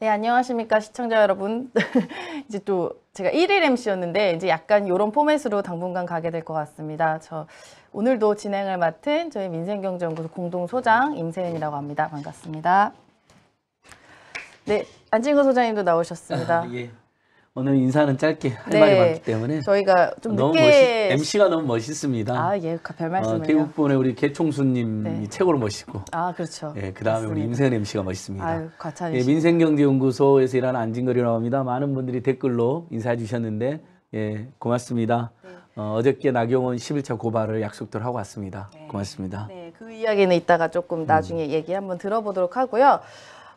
네, 안녕하십니까 시청자 여러분. 이제 또 제가 1일 MC였는데 이제 약간 이런 포맷으로 당분간 가게 될 것 같습니다. 저 오늘도 진행을 맡은 저희 민생경제연구소 공동소장 임세은이라고 합니다. 반갑습니다. 네, 안진구 소장님도 나오셨습니다. 아, 예, 오늘 인사는 짧게 할 네. 말이 많기 때문에 저희가 좀너 늦게 멋있, MC가 너무 멋있습니다. 아, 예. 그 별 어, 말씀을요. 어, 개국본의 우리 개총수님 네. 최고로 멋있고. 아, 그렇죠. 예, 그다음에 우리 임세현 MC가 멋있습니다. 과찬이. 예, 민생경제연구소에서 일하는 안진걸이라고 합니다. 많은 분들이 댓글로 인사해 주셨는데 예, 고맙습니다. 네. 어, 어저께 나경원 11차 고발을 약속들 하고 왔습니다. 네. 고맙습니다. 네, 그 이야기는 이따가 조금 음. 나중에 음. 얘기 한번 들어보도록 하고요.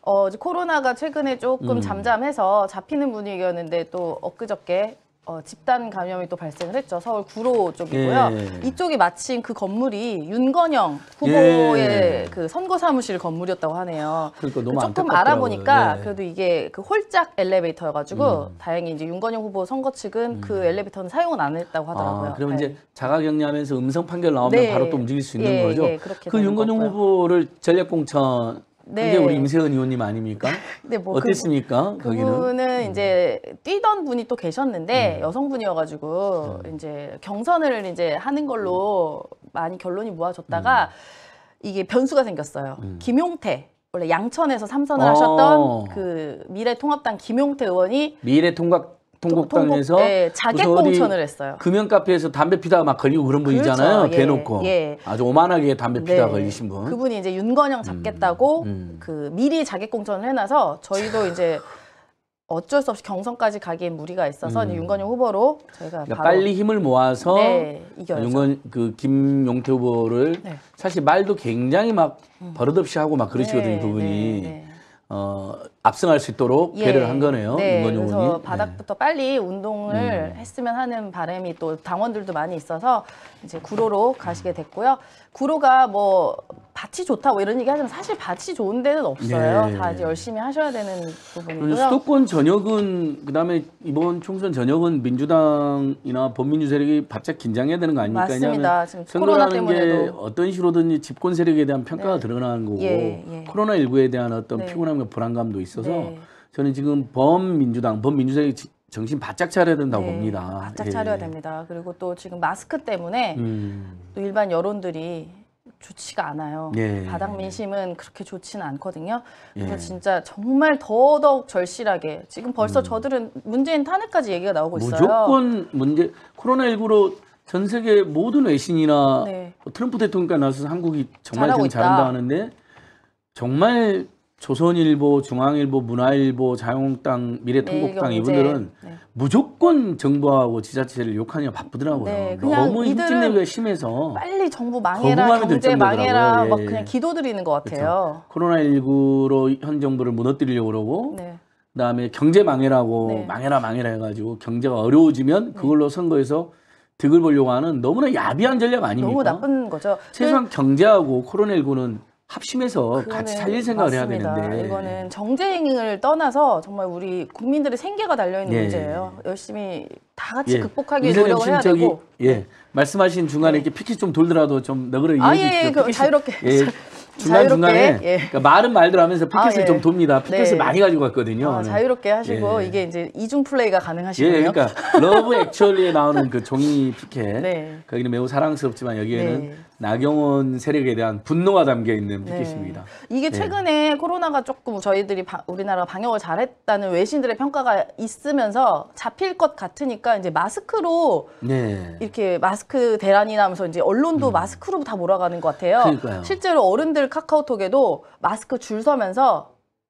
어, 코로나가 최근에 조금 음. 잠잠해서 잡히는 분위기였는데 또 엊그저께 어, 집단 감염이 또 발생을 했죠. 서울 구로 쪽이고요. 예. 이쪽이 마침 그 건물이 윤건영 후보의 예. 그 선거 사무실 건물이었다고 하네요. 그러니까 조금 알아보니까 예. 그래도 이게 그 홀짝 엘리베이터여가지고 음. 다행히 이제 윤건영 후보 선거 측은 음. 그 엘리베이터는 사용은 안 했다고 아, 하더라고요. 아, 그럼 네. 이제 자가격리하면서 음성 판결 나오면 네. 바로 또 움직일 수 있는 예, 거죠. 예, 그 윤건영 거고요. 후보를 전략공천 네. 근데 우리 임세은 의원님 아닙니까? 네, 뭐 그 어땠습니까? 그, 거기는 그분은 음. 이제 뛰던 분이 또 계셨는데 음. 여성분이어가지고 음. 이제 경선을 이제 하는 걸로 음. 많이 결론이 모아졌다가 음. 이게 변수가 생겼어요. 김용태 원래 양천에서 삼선을 어. 하셨던 그 미래통합당 김용태 의원이 미래통합 동국당에서동 예, 자객 공천을 했어요. 금연 카페에서 담배 피다가 막 걸리고 그런 분 그렇죠, 있잖아요. 예, 대놓고 예. 아주 오만하게 담배 피다 네. 걸리신 분. 그분이 이제 윤건영 음, 잡겠다고 음, 음. 그 미리 자객 공천을 해놔서 저희도 이제 어쩔 수 없이 경선까지 가기엔 무리가 있어서 음. 윤건영 후보로 저희가 그러니까 빨리 힘을 모아서 네, 윤건 그 김용태 후보를 네. 사실 말도 굉장히 막 음. 버릇없이 하고 막 그러시거든요 그분이. 네, 네, 네. 어, 압승할 수 있도록 예. 배려를 한 거네요. 네, 그래서 의원이. 네. 바닥부터 빨리 운동을 음. 했으면 하는 바람이 또 당원들도 많이 있어서 이제 구로로 가시게 됐고요. 구로가 뭐 밭이 좋다고 뭐 이런 얘기 하지만 사실 밭이 좋은 데는 없어요. 네. 다 이제 열심히 하셔야 되는 부분이고요. 수도권 전역은 그다음에 이번 총선 전역은 민주당이나 범민주 세력이 바짝 긴장해야 되는 거 아닙니까? 맞습니다. 지금 코로나 때문에 어떤 식으로든지 집권 세력에 대한 평가가 네. 드러나는 거고 예, 예. 코로나 19에 대한 어떤 네. 피곤함과 불안감도 있어서 네. 저는 지금 범민주당, 범민주 세력이 정신 바짝 차려야 된다고 네, 봅니다. 바짝 차려야 예. 됩니다. 그리고 또 지금 마스크 때문에 음. 또 일반 여론들이 좋지가 않아요. 예. 바닥 민심은 그렇게 좋지는 않거든요. 그래서 예. 진짜 정말 더더욱 절실하게 지금 벌써 음. 저들은 문재인 탄핵까지 얘기가 나오고 있어요. 무조건 문제 코로나 19로 전 세계 모든 외신이나 네. 뭐 트럼프 대통령까지 나서 한국이 정말 잘한다 하는데 정말 조선일보, 중앙일보, 문화일보, 자유한국당, 미래통곡당 네, 이분들은 네. 무조건 정부하고 지자체를 욕하냐 바쁘더라고요. 네, 너무 힘질내 심해서 빨리 정부 망해라, 경제 망해라 예, 예. 그냥 기도드리는 것 그렇죠. 같아요. 그렇죠. 코로나19로 현 정부를 무너뜨리려고 그러고 네. 그다음에 경제 망해라고 네. 망해라 망해라 해가지고 경제가 어려워지면 그걸로 선거에서 득을 보려고 하는 너무나 야비한 전략 아닙니까? 너무 나쁜 거죠. 최소한 그 경제하고 코로나19는 합심해서 같이 살릴 생각을 맞습니다. 해야 되는데 이거는 정쟁을 떠나서 정말 우리 국민들의 생계가 달려 있는 예. 문제예요. 열심히 다 같이 예. 극복하기 위해 노력을 해야 저기, 되고. 예. 말씀하신 중간에 예. 이렇게 피키 좀 돌더라도 좀 너그러이 아, 예, 예. 그, 자유롭게. 예. 중간 중간에 예. 그러니까 말은 말대로 하면서 아, 피켓을 아, 예. 좀 돕니다. 네. 피켓을 네. 많이 가지고 갔거든요. 아, 네. 자유롭게 하시고 예. 이게 이제 이중 플레이가 가능하시네요. 예, 그러니까 러브 액츄얼리에 나오는 그 종이 피켓 네. 거기는 매우 사랑스럽지만 여기에는 네. 나경원 세력에 대한 분노가 담겨 있는 팟캐스트입니다. 네. 이게 네. 최근에 네. 코로나가 조금 저희들이 바, 우리나라 가 방역을 잘했다는 외신들의 평가가 있으면서 잡힐 것 같으니까 이제 마스크로 네. 이렇게 마스크 대란이 나면서 이제 언론도 음. 마스크로 다 몰아가는 것 같아요. 그러니까요. 실제로 어른들 카카오톡에도 마스크 줄 서면서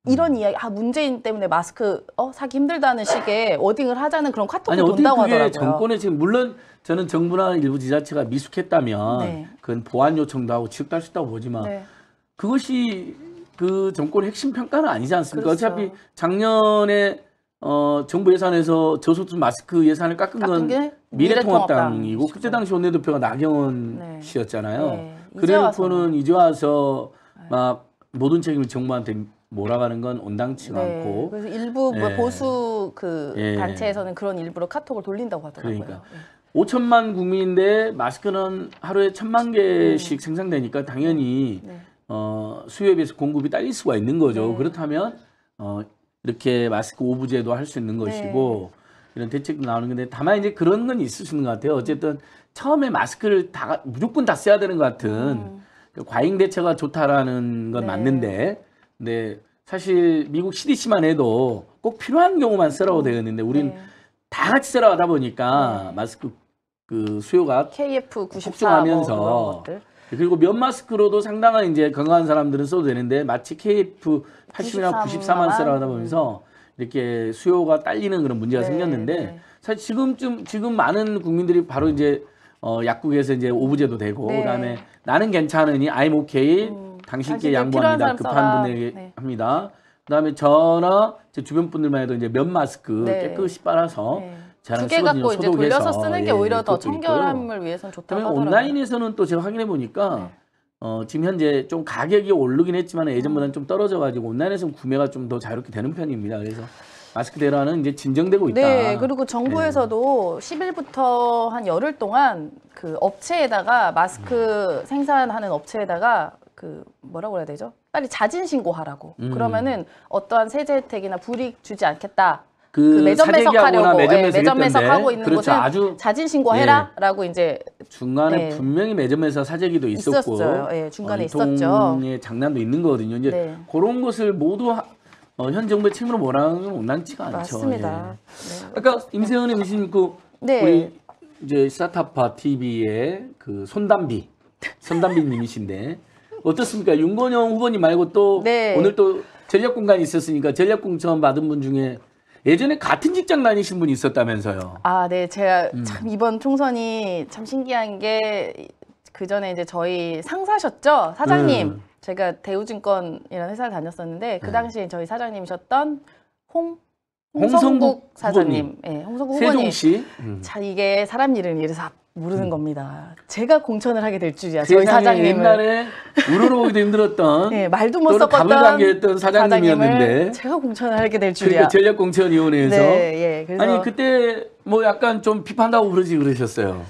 이런 음. 이야기, 아 문재인 때문에 마스크 어 사기 힘들다는 식의 워딩을 하자는 그런 카톡이 아 돈다고 하더라고요. 정권에 지금 물론 저는 정부나 일부 지자체가 미숙했다면 네. 그건 보완 요청도 하고 지급도할 수 있다고 보지만 네. 그것이 그 정권 의 핵심 평가는 아니지 않습니까? 그렇죠. 어차피 작년에 어, 정부 예산에서 저소득 마스크 예산을 깎은, 깎은 건 미래통합당이고 그때 당시 원내대표가 나경원 네. 씨였잖아요. 네. 그래놓고는 뭐. 이제 와서 네. 막 모든 책임을 정부한테 몰아가는 건 온당치 가 네, 않고 그래서 일부 뭐 예, 보수 그 예, 단체에서는 그런 일부러 카톡을 돌린다고 하더라고요. 그러니까. 네. 5천만 국민인데 마스크는 하루에 천만 네. 개씩 생산되니까 당연히 네. 어, 수요에 비해서 공급이 딸릴 수가 있는 거죠. 네. 그렇다면 어, 이렇게 마스크 오부제도 할 수 있는 것이고 이런 대책도 나오는 건데 다만 이제 그런 건 있을 수 있는 것 같아요. 어쨌든 처음에 마스크를 다 무조건 다 써야 되는 것 같은 음. 그 과잉 대처가 좋다라는 건 네. 맞는데 근데 사실 미국 CDC만 해도 꼭 필요한 경우만 쓰라고 음. 되어 있는데 우린 네. 다 같이 쓰라고 하다 보니까 네. 마스크 그 수요가 KF 94 폭증하면서 뭐 그리고 면 마스크로도 상당한 이제 건강한 사람들은 써도 되는데 마치 KF 80이나 94만 쓰라 하다 보면서 음. 이렇게 수요가 딸리는 그런 문제가 네, 생겼는데 네. 사실 지금쯤 지금 많은 국민들이 바로 이제 어 약국에서 이제 오브제도 되고 네. 그다음에 나는 괜찮으니 I'm o k a 음, 당신께 양보합니다 급한 분에게 네. 합니다 그다음에 저나 제 주변 분들만 해도 이제 면 마스크 네. 깨끗이 빨아서 네. 두개 갖고 이제 돌려서 쓰는 게 예, 오히려 예, 더 청결함을 있고요. 위해선 좋다고 하더라고요. 온라인에서는 또 제가 확인해 보니까 네. 어, 지금 현재 좀 가격이 오르긴 했지만 예전보다는 좀 떨어져 가지고 온라인에서 구매가 좀 더 자유롭게 되는 편입니다. 그래서 마스크 대란은 이제 진정되고 있다. 네, 그리고 정부에서도 네. 예. 10일부터 한 열흘 동안 그 업체에다가 마스크 음. 생산하는 업체에다가 그 뭐라고 해야 되죠? 빨리 자진 신고하라고. 음. 그러면은 어떠한 세제 혜택이나 불이익 주지 않겠다. 그, 그 매점 매석하려고 예, 매점, 예, 매석하고 있는 그렇죠. 곳은 아주 자진 신고해라라고 예, 이제 중간에 예. 분명히 매점 에서 사재기도 있었고 있었어요. 예, 중간에 어, 있었죠. 장난도 있는 거거든요. 이제 네. 그런 것을 모두 하, 어, 현 정부의 책임으로 뭐라는 건 온당치가 않죠. 맞습니다. 예. 네. 아까 임세현의 미신 그 네. 우리 이제 스타타파 TV의 그 손담비 손담비님이신데 어떻습니까? 윤건영 후보님 말고 또 네. 오늘 또 전략공간이 있었으니까 전략공천 받은 분 중에 예전에 같은 직장 다니신 분이 있었다면서요. 아, 네. 제가 음. 참 이번 총선이 참 신기한 게 그 전에 이제 저희 상사셨죠? 사장님. 음. 제가 대우증권이라는 회사를 다녔었는데 그 네. 당시에 저희 사장님이셨던 홍 홍성국, 홍성국 사장님, 예, 네, 홍성국 후보님. 세종시. 음. 자 이게 사람 이름 이 이래서 모르는 음. 겁니다. 제가 공천을 하게 될 줄이야. 그 저희 사장님 옛날에 우르르오기도 힘들었던 네, 말도 못 섞었던 감계했던 사장님이었는데 제가 공천을 하게 될 줄이야. 그러니까 전략공천위원회에서 네, 예, 아니 그때 뭐 약간 좀 비판다고 그러지 그러셨어요.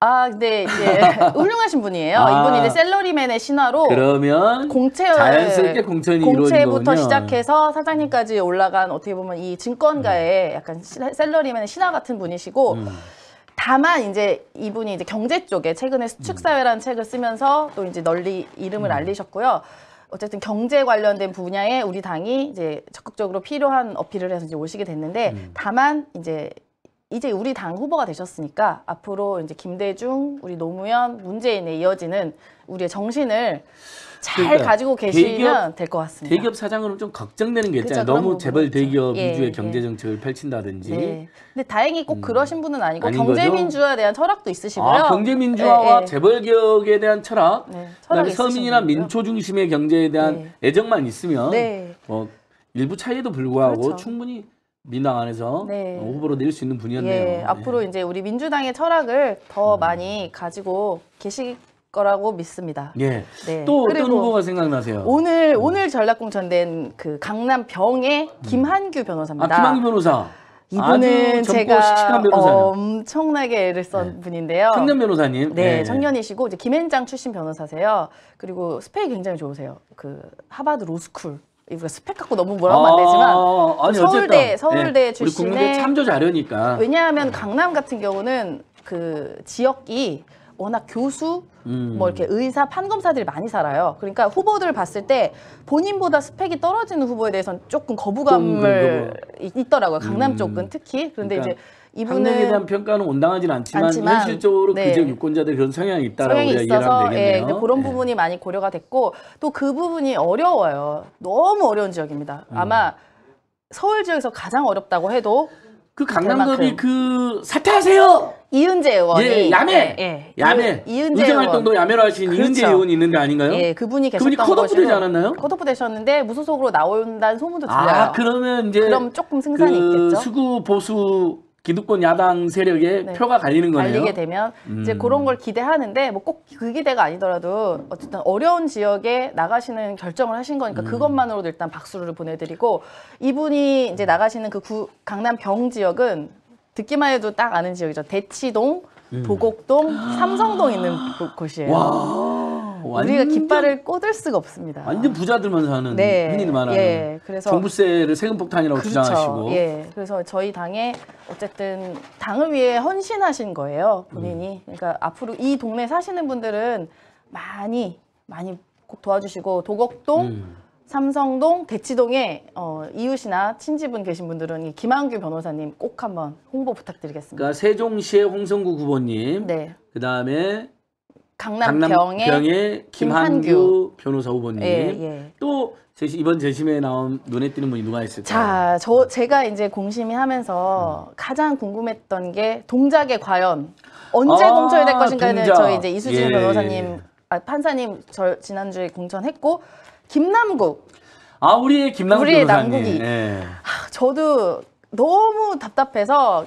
아, 네, 데 훌륭하신 분이에요. 아, 이분이 이제 샐러리맨의 신화로 그러면 공채 자연스럽게 공천이 공채부터 시작해서 사장님까지 올라간 어떻게 보면 이 증권가의 음. 약간 샐러리맨의 신화 같은 분이시고. 음. 다만 이제 이분이 이제 경제 쪽에 최근에 음. 수축사회라는 책을 쓰면서 또 이제 널리 이름을 음. 알리셨고요. 어쨌든 경제 관련된 분야에 우리 당이 이제 적극적으로 필요한 어필을 해서 이제 오시게 됐는데 음. 다만 이제 이제 우리 당 후보가 되셨으니까 앞으로 이제 김대중, 우리 노무현, 문재인에 이어지는 우리의 정신을 잘 그러니까 가지고 계시면 될 것 같습니다. 대기업 사장으로 좀 걱정되는 게 있잖아요. 그렇 너무 재벌 대기업 예, 위주의 예. 경제 정책을 펼친다든지. 네. 근데 다행히 꼭 음. 그러신 분은 아니고 경제 민주화에 대한 철학도 있으시고요. 아, 경제 예, 민주화와 네, 재벌 개혁에 대한 철학, 네, 그다음에 서민이나 민초 중심의 경제에 대한 네. 애정만 있으면 네. 뭐 일부 차이에도 불구하고 그렇죠. 충분히 민당 안에서 네. 어, 후보로 낼 수 있는 분이었네요. 예, 앞으로 네. 이제 우리 민주당의 철학을 더 음. 많이 가지고 계시 거라고 믿습니다. 예. 네. 또 어떤 후보가 생각나세요? 오늘 음. 오늘 전략공천된 그 강남 병의 음. 김한규 변호사입니다. 아, 김한규 변호사. 이분은 제가 엄청나게 애를 썬 네. 분인데요. 청년 변호사님. 네, 네, 청년이시고 이제 김앤장 출신 변호사세요. 그리고 스펙이 굉장히 좋으세요. 그 하버드 로스쿨. 이거 스펙 갖고 너무 뭐라고 아, 안 되지만 아니, 서울대 어쨌든. 서울대 네. 출신의 참조 자료니까. 왜냐하면 네. 강남 같은 경우는 그 지역이 워낙 교수, 음. 뭐 이렇게 의사, 판검사들이 많이 살아요. 그러니까 후보들 봤을 때 본인보다 스펙이 떨어지는 후보에 대해서는 조금 거부감을 그러니까 뭐. 이, 있더라고요. 강남 음. 쪽은 특히. 그런데 그러니까 이제 이분은 강남에 대한 평가는 온당하진 않지만, 않지만 현실적으로 네. 그 지역 유권자들 그런 성향이 있다라고 성향이 있어서 예, 근데 그런 예. 부분이 많이 고려가 됐고 또 그 부분이 어려워요. 너무 어려운 지역입니다. 음. 아마 서울 지역에서 가장 어렵다고 해도 그 강남갑이 그 사퇴하세요. 이은재 의원이 예, 야매, 예, 예. 야매, 이은재 의정활동도 야매로 하신 그렇죠. 이은재 의원이 있는데 아닌가요? 예, 그분이 계셨던 그분이 컷오프 되지 않았나요? 컷오프 되셨는데 무소속으로 나온다는 소문도 들려요. 아, 그러면 이제 그럼 조금 승산이 그 있겠죠. 수구 보수 기득권 야당 세력의 네. 표가 갈리는 거네요. 갈리게 되면 음. 이제 그런 걸 기대하는데 뭐 꼭 그 기대가 아니더라도 어쨌든 어려운 지역에 나가시는 결정을 하신 거니까 음. 그것만으로도 일단 박수를 보내드리고 이분이 이제 나가시는 그 구, 강남 병 지역은 듣기만 해도 딱 아는 지역이죠. 대치동, 음. 도곡동, 삼성동 있는 곳이에요. 와. 우리가 깃발을 꽂을 수가 없습니다. 완전 부자들만 사는 네. 흔히 예, 말하는 예. 그래서 정부세를 세금 폭탄이라고 그렇죠. 주장하시고 예. 그래서 저희 당에 어쨌든 당을 위해 헌신하신 거예요 본인이. 음. 그러니까 앞으로 이 동네 사시는 분들은 많이 많이 꼭 도와주시고 도곡동 음. 삼성동 대치동에 어, 이웃이나 친지분 계신 분들은 이 김한규 변호사님 꼭 한번 홍보 부탁드리겠습니다. 그러니까 세종시의 홍성구 구보님, 네. 그 다음에 강남병의, 김한규, 김한규, 변호사 후보님. 예, 예. 또 제시, 이번 재심에 나온 눈에 띄는 분이 누가 있을까요? 자, 저 제가 이제 공심이 하면서 음. 가장 궁금했던 게 동작에 과연 언제 아, 공천이 될 것인가는 동작. 저희 이제 이수진 예. 변호사님, 아, 판사님 저 지난주에 공천했고 김남국. 아, 우리의 김남국 우리의 변호사님. 남국이. 아, 저도 너무 답답해서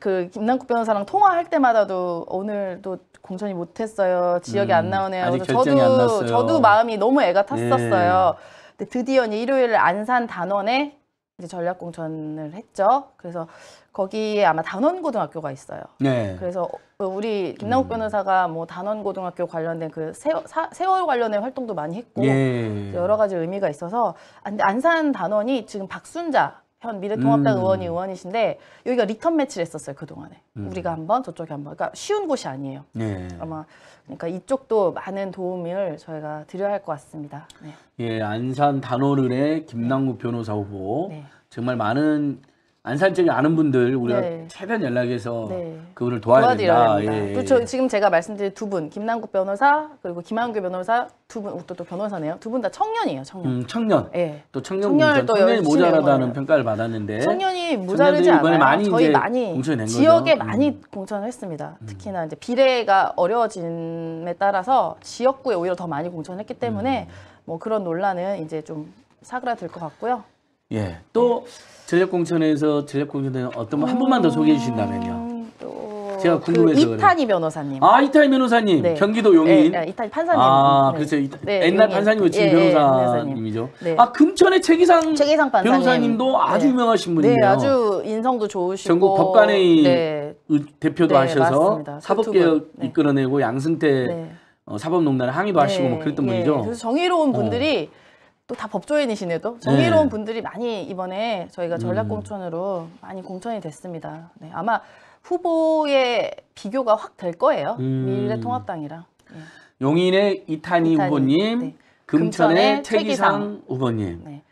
그 김남국 변호사랑 통화할 때마다도 오늘도 공천이 못했어요. 지역이 음, 안 나오네요. 그래서 저도 저도 마음이 너무 애가 네. 탔었어요. 예. 근데 드디어 이제 일요일 안산 단원에 이제 전략 공천을 했죠. 그래서 거기에 아마 단원 고등학교가 있어요. 네. 그래서 우리 김남욱 음. 변호사가 뭐 단원 고등학교 관련된 그 세월, 사, 세월 관련된 활동도 많이 했고 예. 여러 가지 의미가 있어서 아, 안산 단원이 지금 박순자 현 미래통합당 음. 의원이 의원이신데 여기가 리턴 매치를 했었어요 그 동안에 음. 우리가 한번 저쪽에 한번 그러니까 쉬운 곳이 아니에요. 예. 아마 그러니까 이쪽도 많은 도움을 저희가 드려야 할 것 같습니다. 네. 예 안산 단원을의 김남국 변호사 후보 네. 정말 많은 안산 쪽에 아는 분들 우리가 네. 최대한 연락해서 네. 그분을 도와야 된다. 예, 그렇죠. 지금 제가 말씀드린 두 분, 김남국 변호사 그리고 김한규 변호사 두 분, 어, 또, 또 변호사네요. 두 분 다 청년이에요. 청년. 음, 청년. 예. 또 청년 청년또 청년이 모자라다는 평가를 받았는데 청년이 모자르지 않아요. 많이 저희 많이 지역에 거죠. 음. 많이 음. 공천을 했습니다. 음. 특히나 이제 비례가 어려워짐에 따라서 지역구에 오히려 더 많이 공천했기 때문에 음. 뭐 그런 논란은 이제 좀 사그라들 것 같고요. 예. 또 네. 전략공천에서 전략공천에 어떤 분한 분만 더 소개해 주신다면요. 음, 제가 그 궁금해서 그 이탄희 변호사님. 아 이탄희 변호사님 네. 경기도 용인. 네, 네 이탄희 판사님. 아 네. 그렇죠. 이타, 네, 옛날 용인. 판사님은 지금 예, 예, 변호사님이죠. 네. 아 금천의 최기상, 최기상 변호사님도 아주 유명하신 분이에요. 아주 인성도 좋으시고 전국 법관의 대표도 하셔서 그 사법개혁 이끌어내고 양승태 어, 사법농단 항의도 하시고 뭐 그랬던 예, 분이죠. 그래서 정의로운 어. 분들이. 어. 또다 법조인이시네도 네. 정의로운 네. 분들이 많이 이번에 저희가 음. 전략공천으로 음. 많이 공천이 됐습니다. 네, 아마 후보의 비교가 확 될 거예요. 음. 미래통합당이랑. 네. 용인의 이탄희, 후보님, 네. 금천의, 최기상 후보님. 네.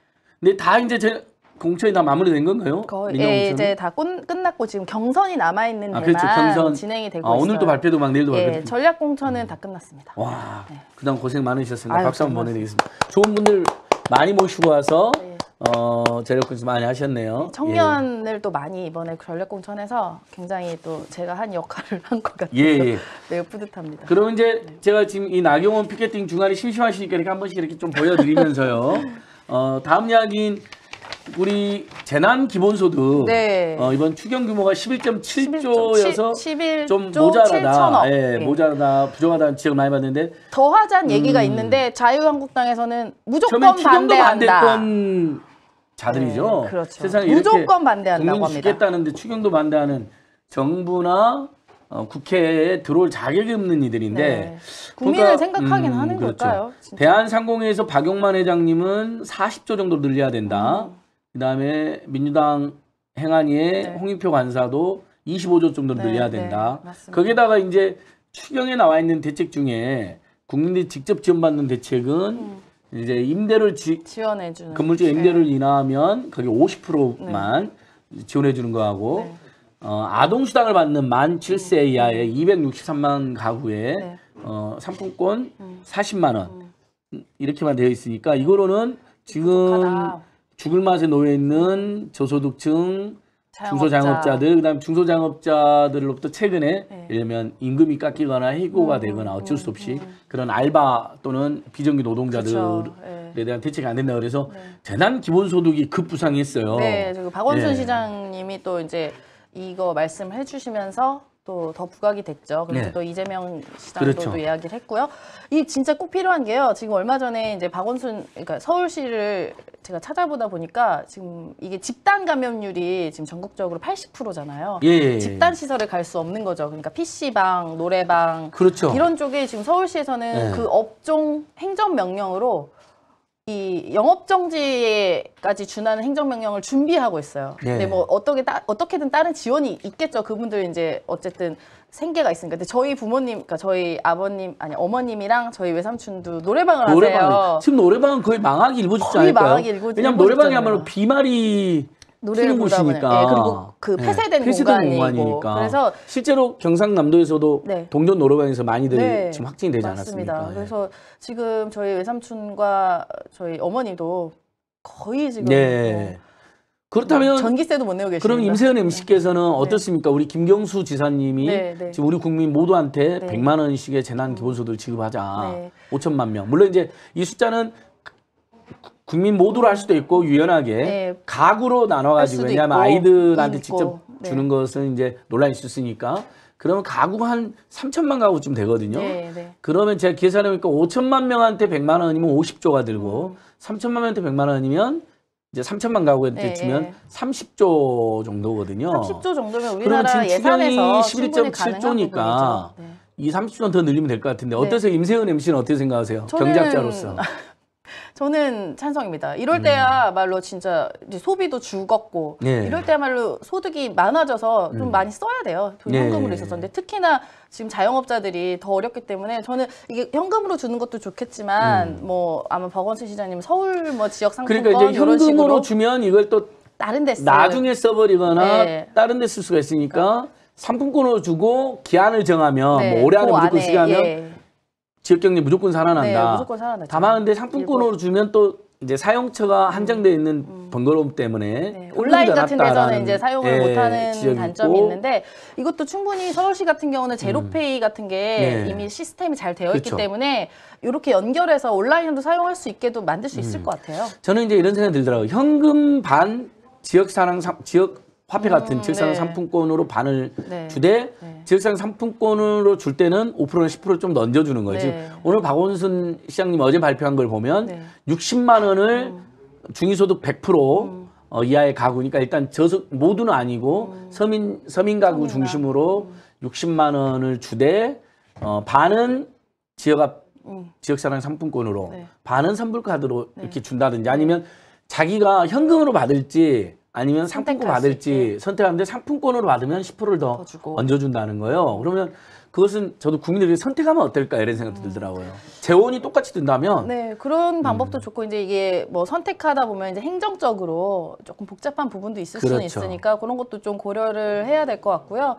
근데 다 이제 제 공천이 다 마무리된 건가요? 거의 예, 이제 다 끝, 끝났고 지금 경선이 남아 있는 데만 아, 그렇죠. 경선. 진행이 되고 아, 있어요. 오늘도 발표도 막 내일도 예, 발표. 전략 공천은 음. 다 끝났습니다. 와, 네. 그동안 고생 많으셨습니다. 아유, 박수 한번 보내드리겠습니다. 좋은 분들 많이 모시고 와서 네. 어, 재력공 좀 많이 하셨네요. 네, 청년을 예. 또 많이 이번에 전력공천해서 굉장히 또 제가 한 역할을 한 것 같아요. 예, 매우 예. 네, 뿌듯합니다. 그럼 이제 네. 제가 지금 이 나경원 피켓팅 중간에 심심하시니까 이렇게 한 번씩 이렇게 좀 보여드리면서요. 어, 다음 이야기인 우리 재난 기본소득 네. 어, 이번 추경 규모가 11.7조여서 11. 좀 모자라다, 예, 네. 모자라다, 부족하다는 지적을 많이 받는데 더 하자는 음. 얘기가 있는데 자유한국당에서는 무조건 반대한다. 반대했던 자들이죠. 네, 그렇죠. 세상에 무조건 반대한다고 합니다. 죽겠다는데 추경도 반대하는 정부나 어, 국회에 들어올 자격이 없는 이들인데 네. 국민을 그러니까, 생각하긴 음, 하는 그렇죠. 걸까요? 대한상공회에서 박용만 회장님은 40조 정도 늘려야 된다. 음. 그다음에 민주당 행안위의 네. 홍익표 간사도 25조 정도 네, 늘려야 네. 된다. 네, 거기다가 이제 추경에 나와 있는 대책 중에 국민들이 직접 지원받는 대책은 음. 이제 임대를 지, 원해주는 건물주 네. 임대를 인하하면 거기 50%만 지원해주는 거하고 어, 아동수당을 받는 만 7세 음. 이하의 263만 가구에 어, 상품권 음. 40만 원 음. 음. 이렇게만 되어 있으니까 이거로는 지금 행하다 죽을 맛에 놓여 있는 저소득층 중소장업자들 그다음 중소장업자들로부터 최근에 네. 예를 들면 임금이 깎이거나 해고가 음, 되거나 음, 어쩔 수 없이 음, 음. 그런 알바 또는 비정규 노동자들에 네. 대한 대책이 안 된다 그래서 네. 재난 기본소득이 급부상했어요. 네, 박원순 예. 시장님이 또 이제 이거 말씀해 주시면서 또더 부각이 됐죠. 그래서 네. 또 이재명 시장도 그렇죠. 이야기를 했고요. 이 진짜 꼭 필요한 게요. 지금 얼마 전에 이제 박원순 그러니까 서울시를 제가 찾아보다 보니까 지금 이게 집단 감염률이 지금 전국적으로 80%잖아요. 예, 예, 예. 집단 시설을갈 수 없는 거죠. 그러니까 PC방, 노래방 그렇죠. 이런 쪽에 지금 서울시에서는 네. 그 업종 행정 명령으로 이 영업 정지까지 준하는 행정명령을 준비하고 있어요. 네. 근데 뭐 어떻게 따, 어떻게든 다른 지원이 있겠죠. 그분들 이제 어쨌든 생계가 있으니까. 근데 저희 부모님, 그러니까 저희 아버님 아니 어머님이랑 저희 외삼촌도 노래방을 노래방, 하세요. 지금 노래방은 거의 망하기 일보 직전이에요. 거의 망하기 일보 직전. 왜냐면 노래방이야말로 비말이 노래를 보다 보면 예, 그리고 그 예. 폐쇄된, 네, 폐쇄된 공간이고 그래서 실제로 경상남도에서도 네. 동전 노래방에서 많이들 네. 지금 확진 되지 맞습니다. 않습니까 예. 그래서 지금 저희 외삼촌과 저희 어머니도 거의 지금 네. 뭐 그렇다면 전기세도 못 내고 계시니 그럼 임세현 네. MC께서는 네. 어떻습니까? 우리 김경수 지사님이 네, 네. 지금 우리 국민 모두한테 네. 100만 원씩의 재난 기본소득을 지급하자. 네. 5천만 명. 물론 이제 이 숫자는 국민 모두로 할 수도 있고 유연하게 네. 가구로 나눠가지고 왜냐하면 있고, 아이들한테 직접 네. 주는 것은 이제 논란이 있을 수 있으니까 그러면 가구한 3천만 가구쯤 되거든요. 네, 네. 그러면 제가 계산해 보니까 5천만 명한테 100만 원이면 50조가 들고 음. 3천만 명한테 100만 원이면 이제 3천만 가구한테 네, 주면 30조 정도거든요. 30조 정도면 우리나라 예산에서 11.7조니까 이 30조는 더 늘리면 될 것 같은데 어떠세요? 임세은 MC는 어떻게 생각하세요? 저는... 경제학자로서. 저는 찬성입니다. 이럴 음. 때야말로 진짜 소비도 죽었고 예. 이럴 때야말로 소득이 많아져서 좀 음. 많이 써야 돼요. 돈 그 네. 현금으로 있어서. 근데 특히나 지금 자영업자들이 더 어렵기 때문에 저는 이게 현금으로 주는 것도 좋겠지만 음. 뭐 아마 박원순 시장님 서울 뭐 지역 상품권 그러니까 이제 현금으로 식으로 주면 이걸 또 다른 데 쓰. 나중에 써버리거나 네. 다른 데 쓸 수가 있으니까 그러니까. 상품권으로 주고 기한을 정하면 뭐 네. 뭐 올해 안에 그 무조건 쓰게 하면 예. 지역경제 무조건 살아난다. 네, 무조건 살아났죠. 다만 근데 상품권으로 일본. 예, 뭐. 주면 또 이제 사용처가 음, 한정돼 있는 음. 번거로움 때문에 네. 온라인 같은 데서는 이제 사용을 예, 못하는 단점이 있고. 있는데 이것도 충분히 서울시 같은 경우는 제로페이 음. 같은 게 네. 이미 시스템이 잘 되어 그렇죠. 있기 때문에 이렇게 연결해서 온라인으로 사용할 수 있게도 만들 수 있을 음. 것 같아요. 저는 이제 이런 생각이 들더라고요. 현금 반 지역 사랑 지역 화폐 같은 음, 질산 네. 상품권으로 반을 네. 주되 네. 사산 상품권으로 줄 때는 5%나 10%좀 넘겨주는 거 지금 네. 오늘 박원순 시장님 어제 발표한 걸 보면 60만 원을 음. 중위소득 100% 음. 어, 이하의 가구니까 일단 저소 모두는 아니고 음. 서민 서민 가구 서민가. 중심으로 음. 60만 원을 주되 어, 반은 지역 음. 지역사랑 상품권으로 네. 반은 선불카드로 이렇게 준다든지 아니면 자기가 현금으로 받을지 아니면 상품권 받을지 선택하는데 상품권으로 받으면 10%를 더, 더 얹어준다는 거예요. 그러면 그것은 저도 국민들이 선택하면 어떨까 이런 생각도 들더라고요. 재원이 똑같이 든다면 네 그런 방법도 음. 좋고 이제 이게 뭐 선택하다 보면 이제 행정적으로 조금 복잡한 부분도 있을 그렇죠. 수는 있으니까 그런 것도 좀 고려를 해야 될 것 같고요.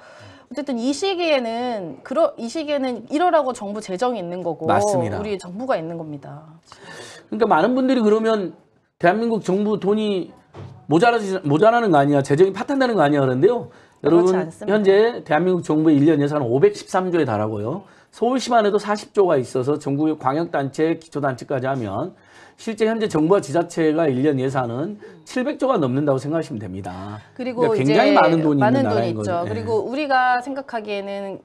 어쨌든 이 시기에는 그러 이 시기에는 이러라고 정부 재정이 있는 거고 맞습니다. 우리 정부가 있는 겁니다. 그러니까 많은 분들이 그러면 대한민국 정부 돈이 모자라지, 모자라는 거 아니야. 재정이 파탄되는거 아니야. 그런데요. 여러분 현재 대한민국 정부의 1년 예산은 513조에 달하고요. 서울시만 해도 40조가 있어서 전국의 광역단체, 기초단체까지 하면 실제 현재 정부와 지자체가 1년 예산은 700조가 넘는다고 생각하시면 됩니다. 그리고 그러니까 굉장히 많은 돈이 많은 있는 돈이 있죠. 예. 그리고 우리가 생각하기에는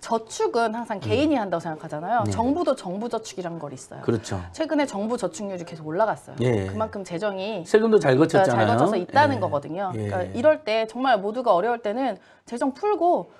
저축은 항상 음. 개인이 음. 한다고 생각하잖아요. 네. 정부도 정부 저축이란 걸 있어요. 그렇죠. 최근에 정부 저축률이 계속 올라갔어요. 예. 그만큼 재정이 세금도 잘 그러니까 거쳤잖아요. 잘 거쳐서 있다는 예. 거거든요. 예. 그러니까 이럴 때 정말 모두가 어려울 때는 재정 풀고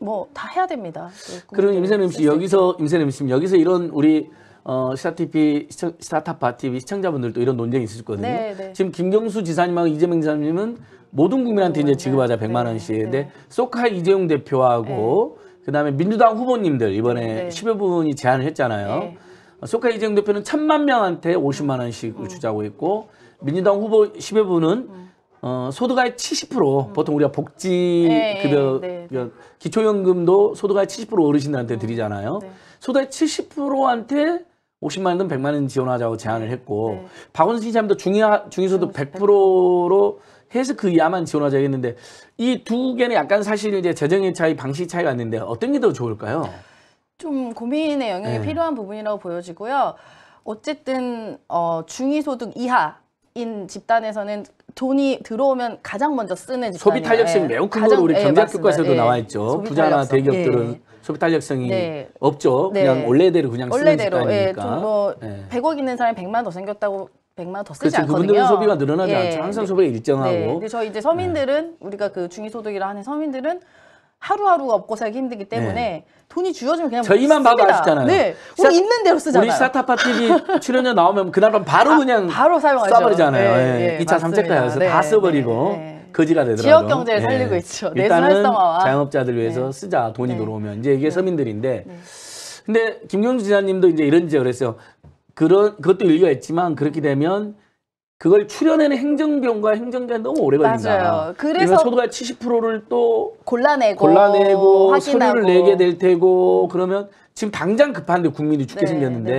뭐 다 해야 됩니다. 그럼 임세림 씨 여기서 임세림 씨 여기서 이런 우리 어, 시사TV, 시사타파 청 TV 시청자분들도 이런 논쟁이 있을 거거든요. 네, 네. 지금 김경수 지사님하고 이재명 지사님은 모든 국민한테 이제 지급하자 백만 원씩인 네. 소카 이재용 대표하고 네. 그다음에 민주당 후보님들 이번에 네. 십여 분이 제안을 했잖아요. 네. 소카 이재용 대표는 천만 명한테 오십만 원씩을 음. 주자고 했고 민주당 후보 십여 분은 음. 어, 소득의 70% 음. 보통 우리가 복지 급여 네, 네. 기초연금도 소득의 70% 어르신들한테 음. 드리잖아요. 네. 소득의 70%한테 50만 원든 100만 원 지원하자고 제안을 네. 했고 네. 박원순 시장도 중위하, 중위소도 100%로 해서 그 이하만 지원하자 고 했는데 이 두 개는 약간 사실 이제 재정의 차이, 방식 차이가 있는데 어떤 게 더 좋을까요? 좀 고민의 영역이 네. 필요한 부분이라고 보여지고요. 어쨌든 어, 중위소득 이하 인 집단에서는 돈이 들어오면 가장 먼저 쓰는 집단이에 소비 탄력성이 예. 매우 큰 가장, 걸로 우리 예, 경제학 교과서도 예, 나와 있죠. 부자나 탄력성. 대기업들은 예. 소비 탄력성이 네. 없죠. 그냥 네. 원래대로 그냥 쓰는 습관이니까. 예, 뭐 예. 100억 있는 사람이 100만 더 생겼다고 100만 더 쓰지 그렇죠. 않거든요. 그분들 소비가 늘어나지 예. 않죠. 항상 소비가 네. 일정하고. 네. 저희 이제 서민들은 네. 우리가 그 중위소득이라 하는 서민들은 하루하루가 없고 살기 힘들기 때문에 네. 돈이 주어지면 그냥 저희만 봐도 아시잖아요. 네, 우리 시 있는 대로 쓰잖아요. 우리 스타트파 TV 출연료 나오면 그날 밤 바로 아, 그냥 바로 사용하죠. 써버리잖아요. 예. 예, 네, 네. 2차 삼체가에서 다 써버리고. 거지가 되더라도 지역 경제를 예. 살리고 있죠. 일단은 자영업자들 네. 위해서 쓰자 돈이 네. 들어오면 이제 이게 네. 서민들인데 근데 김경주 지사님도 이제 이런 지적을 했어요. 그런 그것도 일리가 있지만 그렇게 되면 그걸 출연하는 행정병과 행정자 너무 오래 걸린다. 맞아요. 그래서 소득의 70%를 또 골라내고, 골라내고 확인하고. 서류를 내게 될 테고 그러면 지금 당장 급한데 국민이 죽게 네, 생겼는데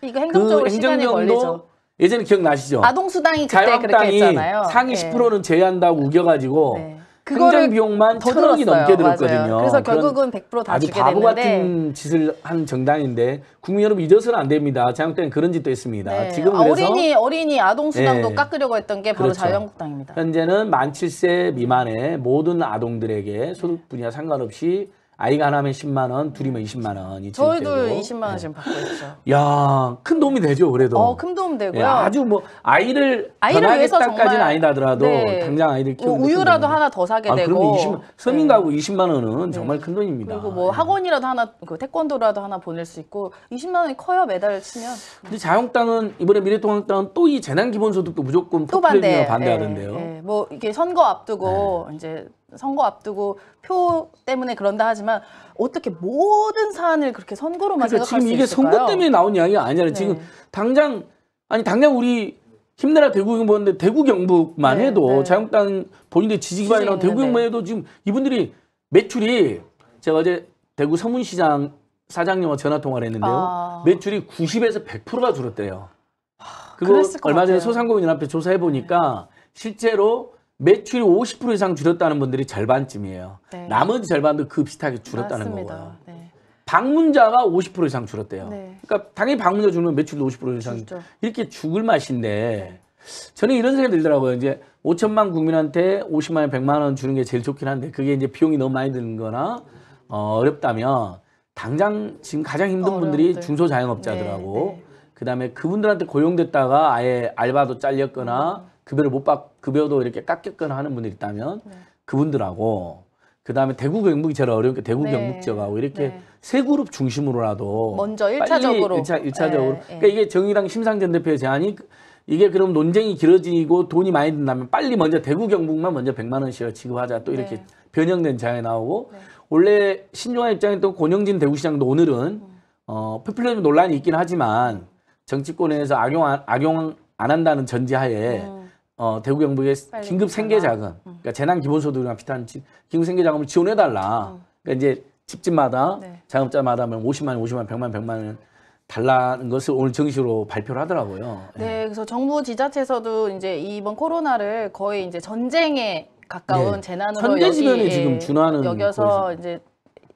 네. 이거 행정적으로 그 행정병도 시간이 걸리죠. 예전에 기억나시죠? 아동수당이 그때 그렇게 했잖아요. 상위 10%는 예. 제외한다고 우겨가지고 네. 그거를 비용만 천 원이 넘게 들었거든요. 맞아요. 그래서 결국은 100%다 아주 바보 됐는데. 같은 짓을 한 정당인데 국민 여러분 잊어서는 안 됩니다. 자영당 그런 짓도 있습니다. 네. 지금 아, 그래서 어린이 어린이 아동 수당도 네. 깎으려고 했던 게 바로 그렇죠. 자유한국당입니다. 현재는 만 7세 미만의 모든 아동들에게 소득 분야 상관없이 아이가 하나면 10만 원, 둘이면 20만 원. 저희도 20만 원 예. 지금 받고 있죠. 야, 큰 도움이 되죠, 그래도. 어, 큰 도움 예, 되고요. 예, 아주 뭐 아이를 아이를 변하겠다까지는 아니다더라도 네. 당장 아이들 키우는 뭐 우유라도 하나 더 사게 아, 되고. 20만, 서민 가구 네. 20만 원은 네. 정말 큰 돈입니다. 그리고 뭐 예. 학원이라도 하나, 그 태권도라도 하나 보낼 수 있고 20만 원이 커요 매달 치면. 근데 자영당은 이번에 미래통합당은 또 이 재난 기본소득도 무조건 또 반대. 반대하던데요. 뭐 이게 선거 앞두고 네. 이제. 선거 앞두고 표 때문에 그런다 하지만 어떻게 모든 사안을 그렇게 선거로만 그러니까 생각할 수 있을까요? 지금 이게 선거 때문에 나온 이야기가 아니라 네. 지금 당장 아니 당장 우리 힘내라 대구 경북인데 대구 경북만 네, 해도 네. 자영당 본인들 지지기반이라 대구 경북만 해도 지금 이분들이 매출이 제가 어제 대구 서문시장 사장님과 전화 통화를 했는데요. 아... 매출이 90에서 100%가 줄었대요. 그거 얼마 전에 소상공인연합회 조사해 보니까 실제로 매출 이50% 이상 줄었다는 분들이 절반쯤이에요. 네. 나머지 절반도 그 비슷하게 줄었다는 맞습니다. 거고요. 네. 방문자가 50% 이상 줄었대요. 네. 그러니까 당연히 방문자 줄면 매출도 50% 이상 줄죠. 이렇게 죽을 맛인데 네. 저는 이런 생각이 들더라고요. 이제 5천만 국민한테 50만 원, 100만 원 주는 게 제일 좋긴 한데 그게 이제 비용이 너무 많이 드는 거나 어, 어렵다면 당장 지금 가장 힘든 어, 분들이 중소자영업자들하고 네, 네. 그다음에 그분들한테 고용됐다가 아예 알바도 잘렸거나 음. 급여를 못 받, 급여도 이렇게 깎였거나 하는 분들 있다면 네. 그분들하고 그 다음에 대구 경북이 제일 어려운 게 대구 네. 경북지역하고 이렇게 네. 세 그룹 중심으로라도 먼저 1차적으로 1차, 1차적으로 그러니까 이게 정의당 심상전 대표의 제안이 그, 이게 그럼 논쟁이 길어지고 돈이 많이 든다면 빨리 먼저 대구 경북만 먼저 100만 원씩 지급하자 또 이렇게 네. 변형된 제안이 나오고 원래 신종아 입장에 또 권영진 대구시장도 오늘은 음. 어, 표플리즘 논란이 있긴 하지만 정치권에서 악용, 악용 안 한다는 전제하에 음. 어, 대구 경북의 긴급 생계 자금, 그러니까 재난 기본소득이나 비슷한 긴급 생계 자금을 지원해 달라. 그러니까 이제 집집마다 네. 자금자마다 50만 뭐 원, 50만 원, 100만 원, 100만 원 달라는 것을 오늘 정식으로 발표를 하더라고요. 네, 네, 그래서 정부 지자체에서도 이제 이번 코로나를 거의 이제 전쟁에 가까운 네. 재난으로 여기, 지금 예, 준하는 여겨서 거에서. 이제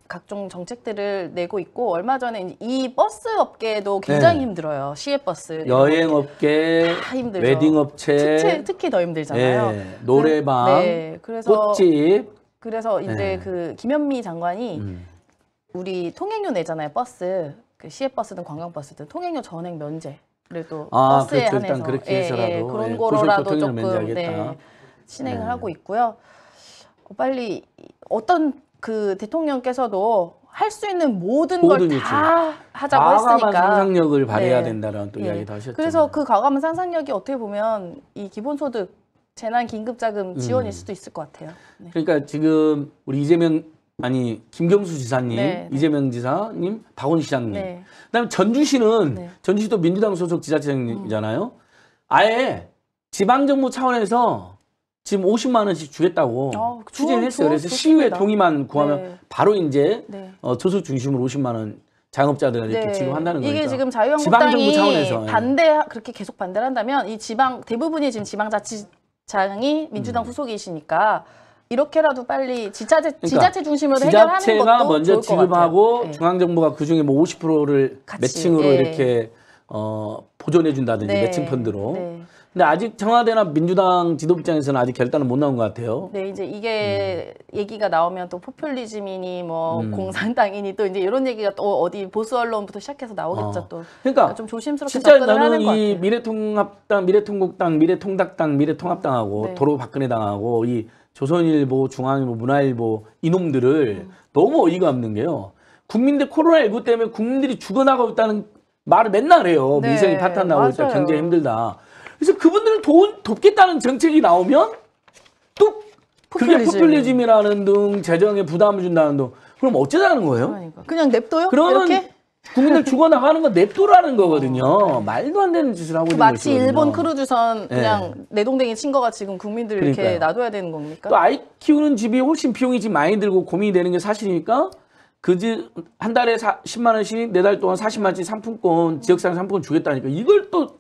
각종 정책들을 내고 있고 얼마 전에 이 버스 업계도 네. 굉장히 네. 힘들어요. 시외버스. 여행업계, 웨딩업체. 특히, 특히, 더 힘들잖아요. 네. 노래방, 네. 그래서, 꽃집. 그래서 이제 네. 그 김현미 장관이 음. 우리 통행료 내잖아요. 버스. 그 시외버스든 관광버스든 통행료 전액 면제. 그래 아, 버스에 그렇죠. 한해서 그렇게 해서라도 예, 예, 그런 예, 거로라도 조금 네, 진행을 네. 하고 있고요. 어, 빨리 어떤 그 대통령께서도 할 수 있는 모든, 모든 걸다 하자고 했으니까 상상력을 네. 발휘해야 네. 된다라는 또 네. 이야기도 하셨죠. 그래서 그 과감한 상상력이 어떻게 보면 이 기본소득 재난 긴급자금 음. 지원일 음. 수도 있을 것 같아요. 네. 그러니까 지금 우리 이재명 아니 김경수 지사님, 네, 네. 이재명 지사님, 박원 시장님. 네. 그다음에 전주시는 네. 전주시도 민주당 소속 지자체장이잖아요. 음. 아예 지방 정부 차원에서 지금 50만 원씩 주겠다고 어, 추진을 했어요. 그래서 시의회 동의만 구하면 네. 바로 이제 네. 어, 저소 중심으로 50만 원 자영업자들한테 네. 지급한다는 거니까. 이게 지금 자유한국당이 예. 반대 그렇게 계속 반대를 한다면 이 지방 대부분이 지금 지방자치장이 민주당 음. 소속이시니까 이렇게라도 빨리 지자체 그러니까 지자체 중심으로 해결하는 것도 지자체가 먼저 지급하고 네. 중앙정부가 그 중에 뭐 50%를 매칭으로 네. 이렇게 어 보존해 준다든지 네. 매칭 펀드로. 네. 근데 아직 청와대나 민주당 지도부 입장에서는 아직 결단은 못 나온 것 같아요. 네, 이제 이게 음. 얘기가 나오면 또 포퓰리즘이니 뭐 음. 공산당이니 또 이제 이런 얘기가 또 어디 보수 언론부터 시작해서 나오겠죠 어. 또. 그러니까, 그러니까, 좀 조심스럽게 진짜 나는 이 미래통합당, 미래통곡당, 미래통닭당, 미래통합당하고 네. 도로 박근혜 당하고 이 조선일보, 중앙일보, 문화일보 이놈들을 음. 너무 어이가 없는 게요. 국민들 코로나19 때문에 국민들이 죽어나가고 있다는 말을 맨날 해요. 네. 민생이 파탄 나고 있다, 경제 힘들다. 그래서 그분들을 도, 돕겠다는 정책이 나오면 또 그게 포퓰리즘. 이라는등 재정에 부담을 준다는 등 그럼 어쩌자는 거예요? 그러니까. 그냥 냅둬요? 그러면 이렇게? 국민들 죽어나가는 건냅둬라는 거거든요. 어. 말도 안 되는 짓을 하고 그 있는 거죠. 마치 일본 크루즈선 예. 그냥 네. 내동댕이 친 거가 지금 국민들 그러니까요. 이렇게 놔둬야 되는 겁니까? 또 아이 키우는 집이 훨씬 비용이 지금 많이 들고 고민이 되는 게 사실이니까 그한 집 달에 사, 10만 원씩 네 달 동안 40만 원씩 상품권 지역상 상품권 주겠다니까 이걸 또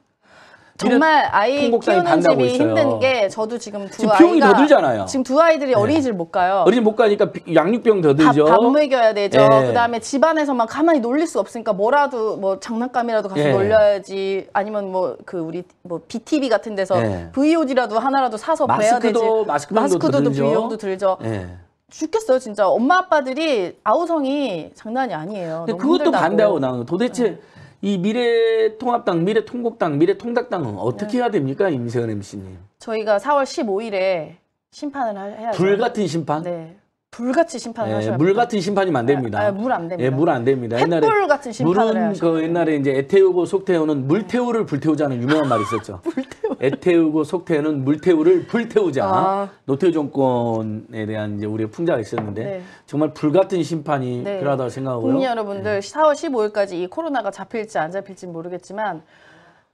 정말 아이 키우는 집이 힘든 게 저도 지금 두 지금 아이가 비용이 더 들잖아요. 지금 두 아이들이 네. 어린이집 못 가요. 어린이집 못 가니까 양육비용 더 들죠. 밥, 밥 먹여야 되죠. 네. 그다음에 집안에서만 가만히 놀릴 수 없으니까 뭐라도 뭐 장난감이라도 가서 네. 놀려야지. 아니면 뭐 그 우리 뭐 BTV 같은 데서 VOD라도 네. 하나라도 사서 봐야 되지. 마스크도 마스크도 들죠. 비용도 들죠. 네. 죽겠어요 진짜 엄마 아빠들이 아우성이 장난이 아니에요. 그것도 힘들다고. 반대하고 나는 도대체 네. 이 미래통합당, 미래통곡당, 미래통닭당은 어떻게 네. 해야 됩니까? 임세은 MC님. 저희가 4월 15일에 심판을 해야죠. 불같은 심판? 네. 불같이 심판을 예, 하셔야 물 같은 심판이 예, 예, 안 됩니다. 아, 아, 물안 됩니다. 예, 물 안 됩니다. 옛날에 물 같은 심판을 물은 그 옛날에 이제 애태우고 속태우는 물태우를 불태우자는 유명한 말이 있었죠. 불태우. 애태우고 속태우는 물태우를 불태우자. 아. 노태우 정권에 대한 이제 우리의 풍자가 있었는데 네. 정말 불 같은 심판이 네. 필요하다고 생각하고요. 국민 여러분들 네. 예. 4월 15일까지 이 코로나가 잡힐지 안 잡힐지 모르겠지만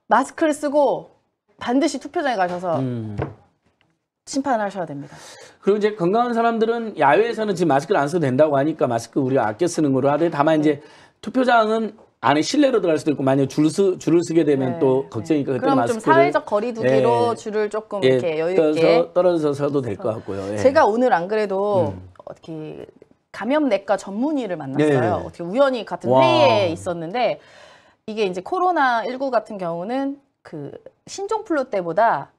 마스크를 쓰고 반드시 투표장에 가셔서 음. 심판하셔야 됩니다. 그리고 이제 건강한 사람들은 야외에서는 지금 마스크를 안 써도 된다고 하니까 마스크 우리가 아껴 쓰는 거로 하되 다만 이제 네. 투표장은 안에 실내로 들어갈 수도 있고 만약 줄 수, 줄을 쓰게 되면 네, 또 걱정이니까 네. 그때 마스크를 좀 사회적 거리두기로 네, 줄을 조금 예, 이렇게 여유 있게 떨어져서도 될것 같고요. 예. 제가 오늘 안 그래도 음. 어떻게 감염내과 전문의를 만났어요. 네. 어떻게 우연히 같은 와. 회의에 있었는데 이게 이제 코로나 19 같은 경우는 그 신종플루 때보다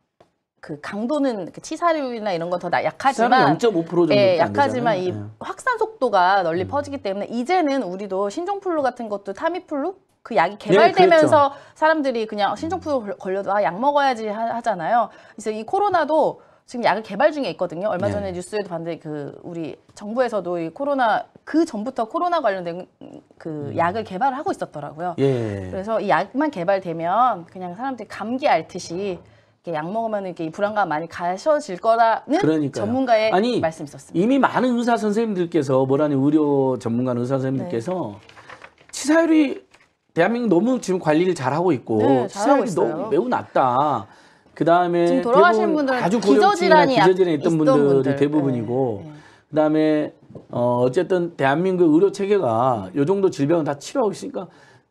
그 강도는 그 치사율이나 이런 건더 약하지만 0.5% 예, 약하지만 이 예. 확산 속도가 널리 음. 퍼지기 때문에 이제는 우리도 신종플루 같은 것도 타미플루 그 약이 네, 개발되면서 네, 사람들이 그냥 음. 신종플루 걸려도 아, 약 먹어야지 하, 잖아요 그래서 이 코로나도 지금 약을 개발 중에 있거든요. 얼마 네. 전에 네. 뉴스에도 봤는데 그 우리 정부에서도 이 코로나 그 전부터 코로나 관련된 그 음. 약을 개발을 하고 있었더라고요. 예. 그래서 이 약만 개발되면 그냥 사람들이 감기 앓듯이 아. 이렇게 약 먹으면 이렇게 불안감 많이 가셔질 거라는 그러니까요. 전문가의 아니, 말씀이 있었습니다. 이미 많은 의사 선생님들께서 뭐라니 의료 전문가 의사 선생님들께서 네. 치사율이 대한민국 너무 지금 관리를 잘하고 있고 네, 치사율이 너무 매우 낮다. 그 다음에 지금 돌아가신 분들 아주 기저질환이 기저질환 있던 분들이 분들. 대부분이고 네. 네. 그 다음에 어 어쨌든 대한민국 의료 체계가 요 정도 질병은 다 치료하고 있으니까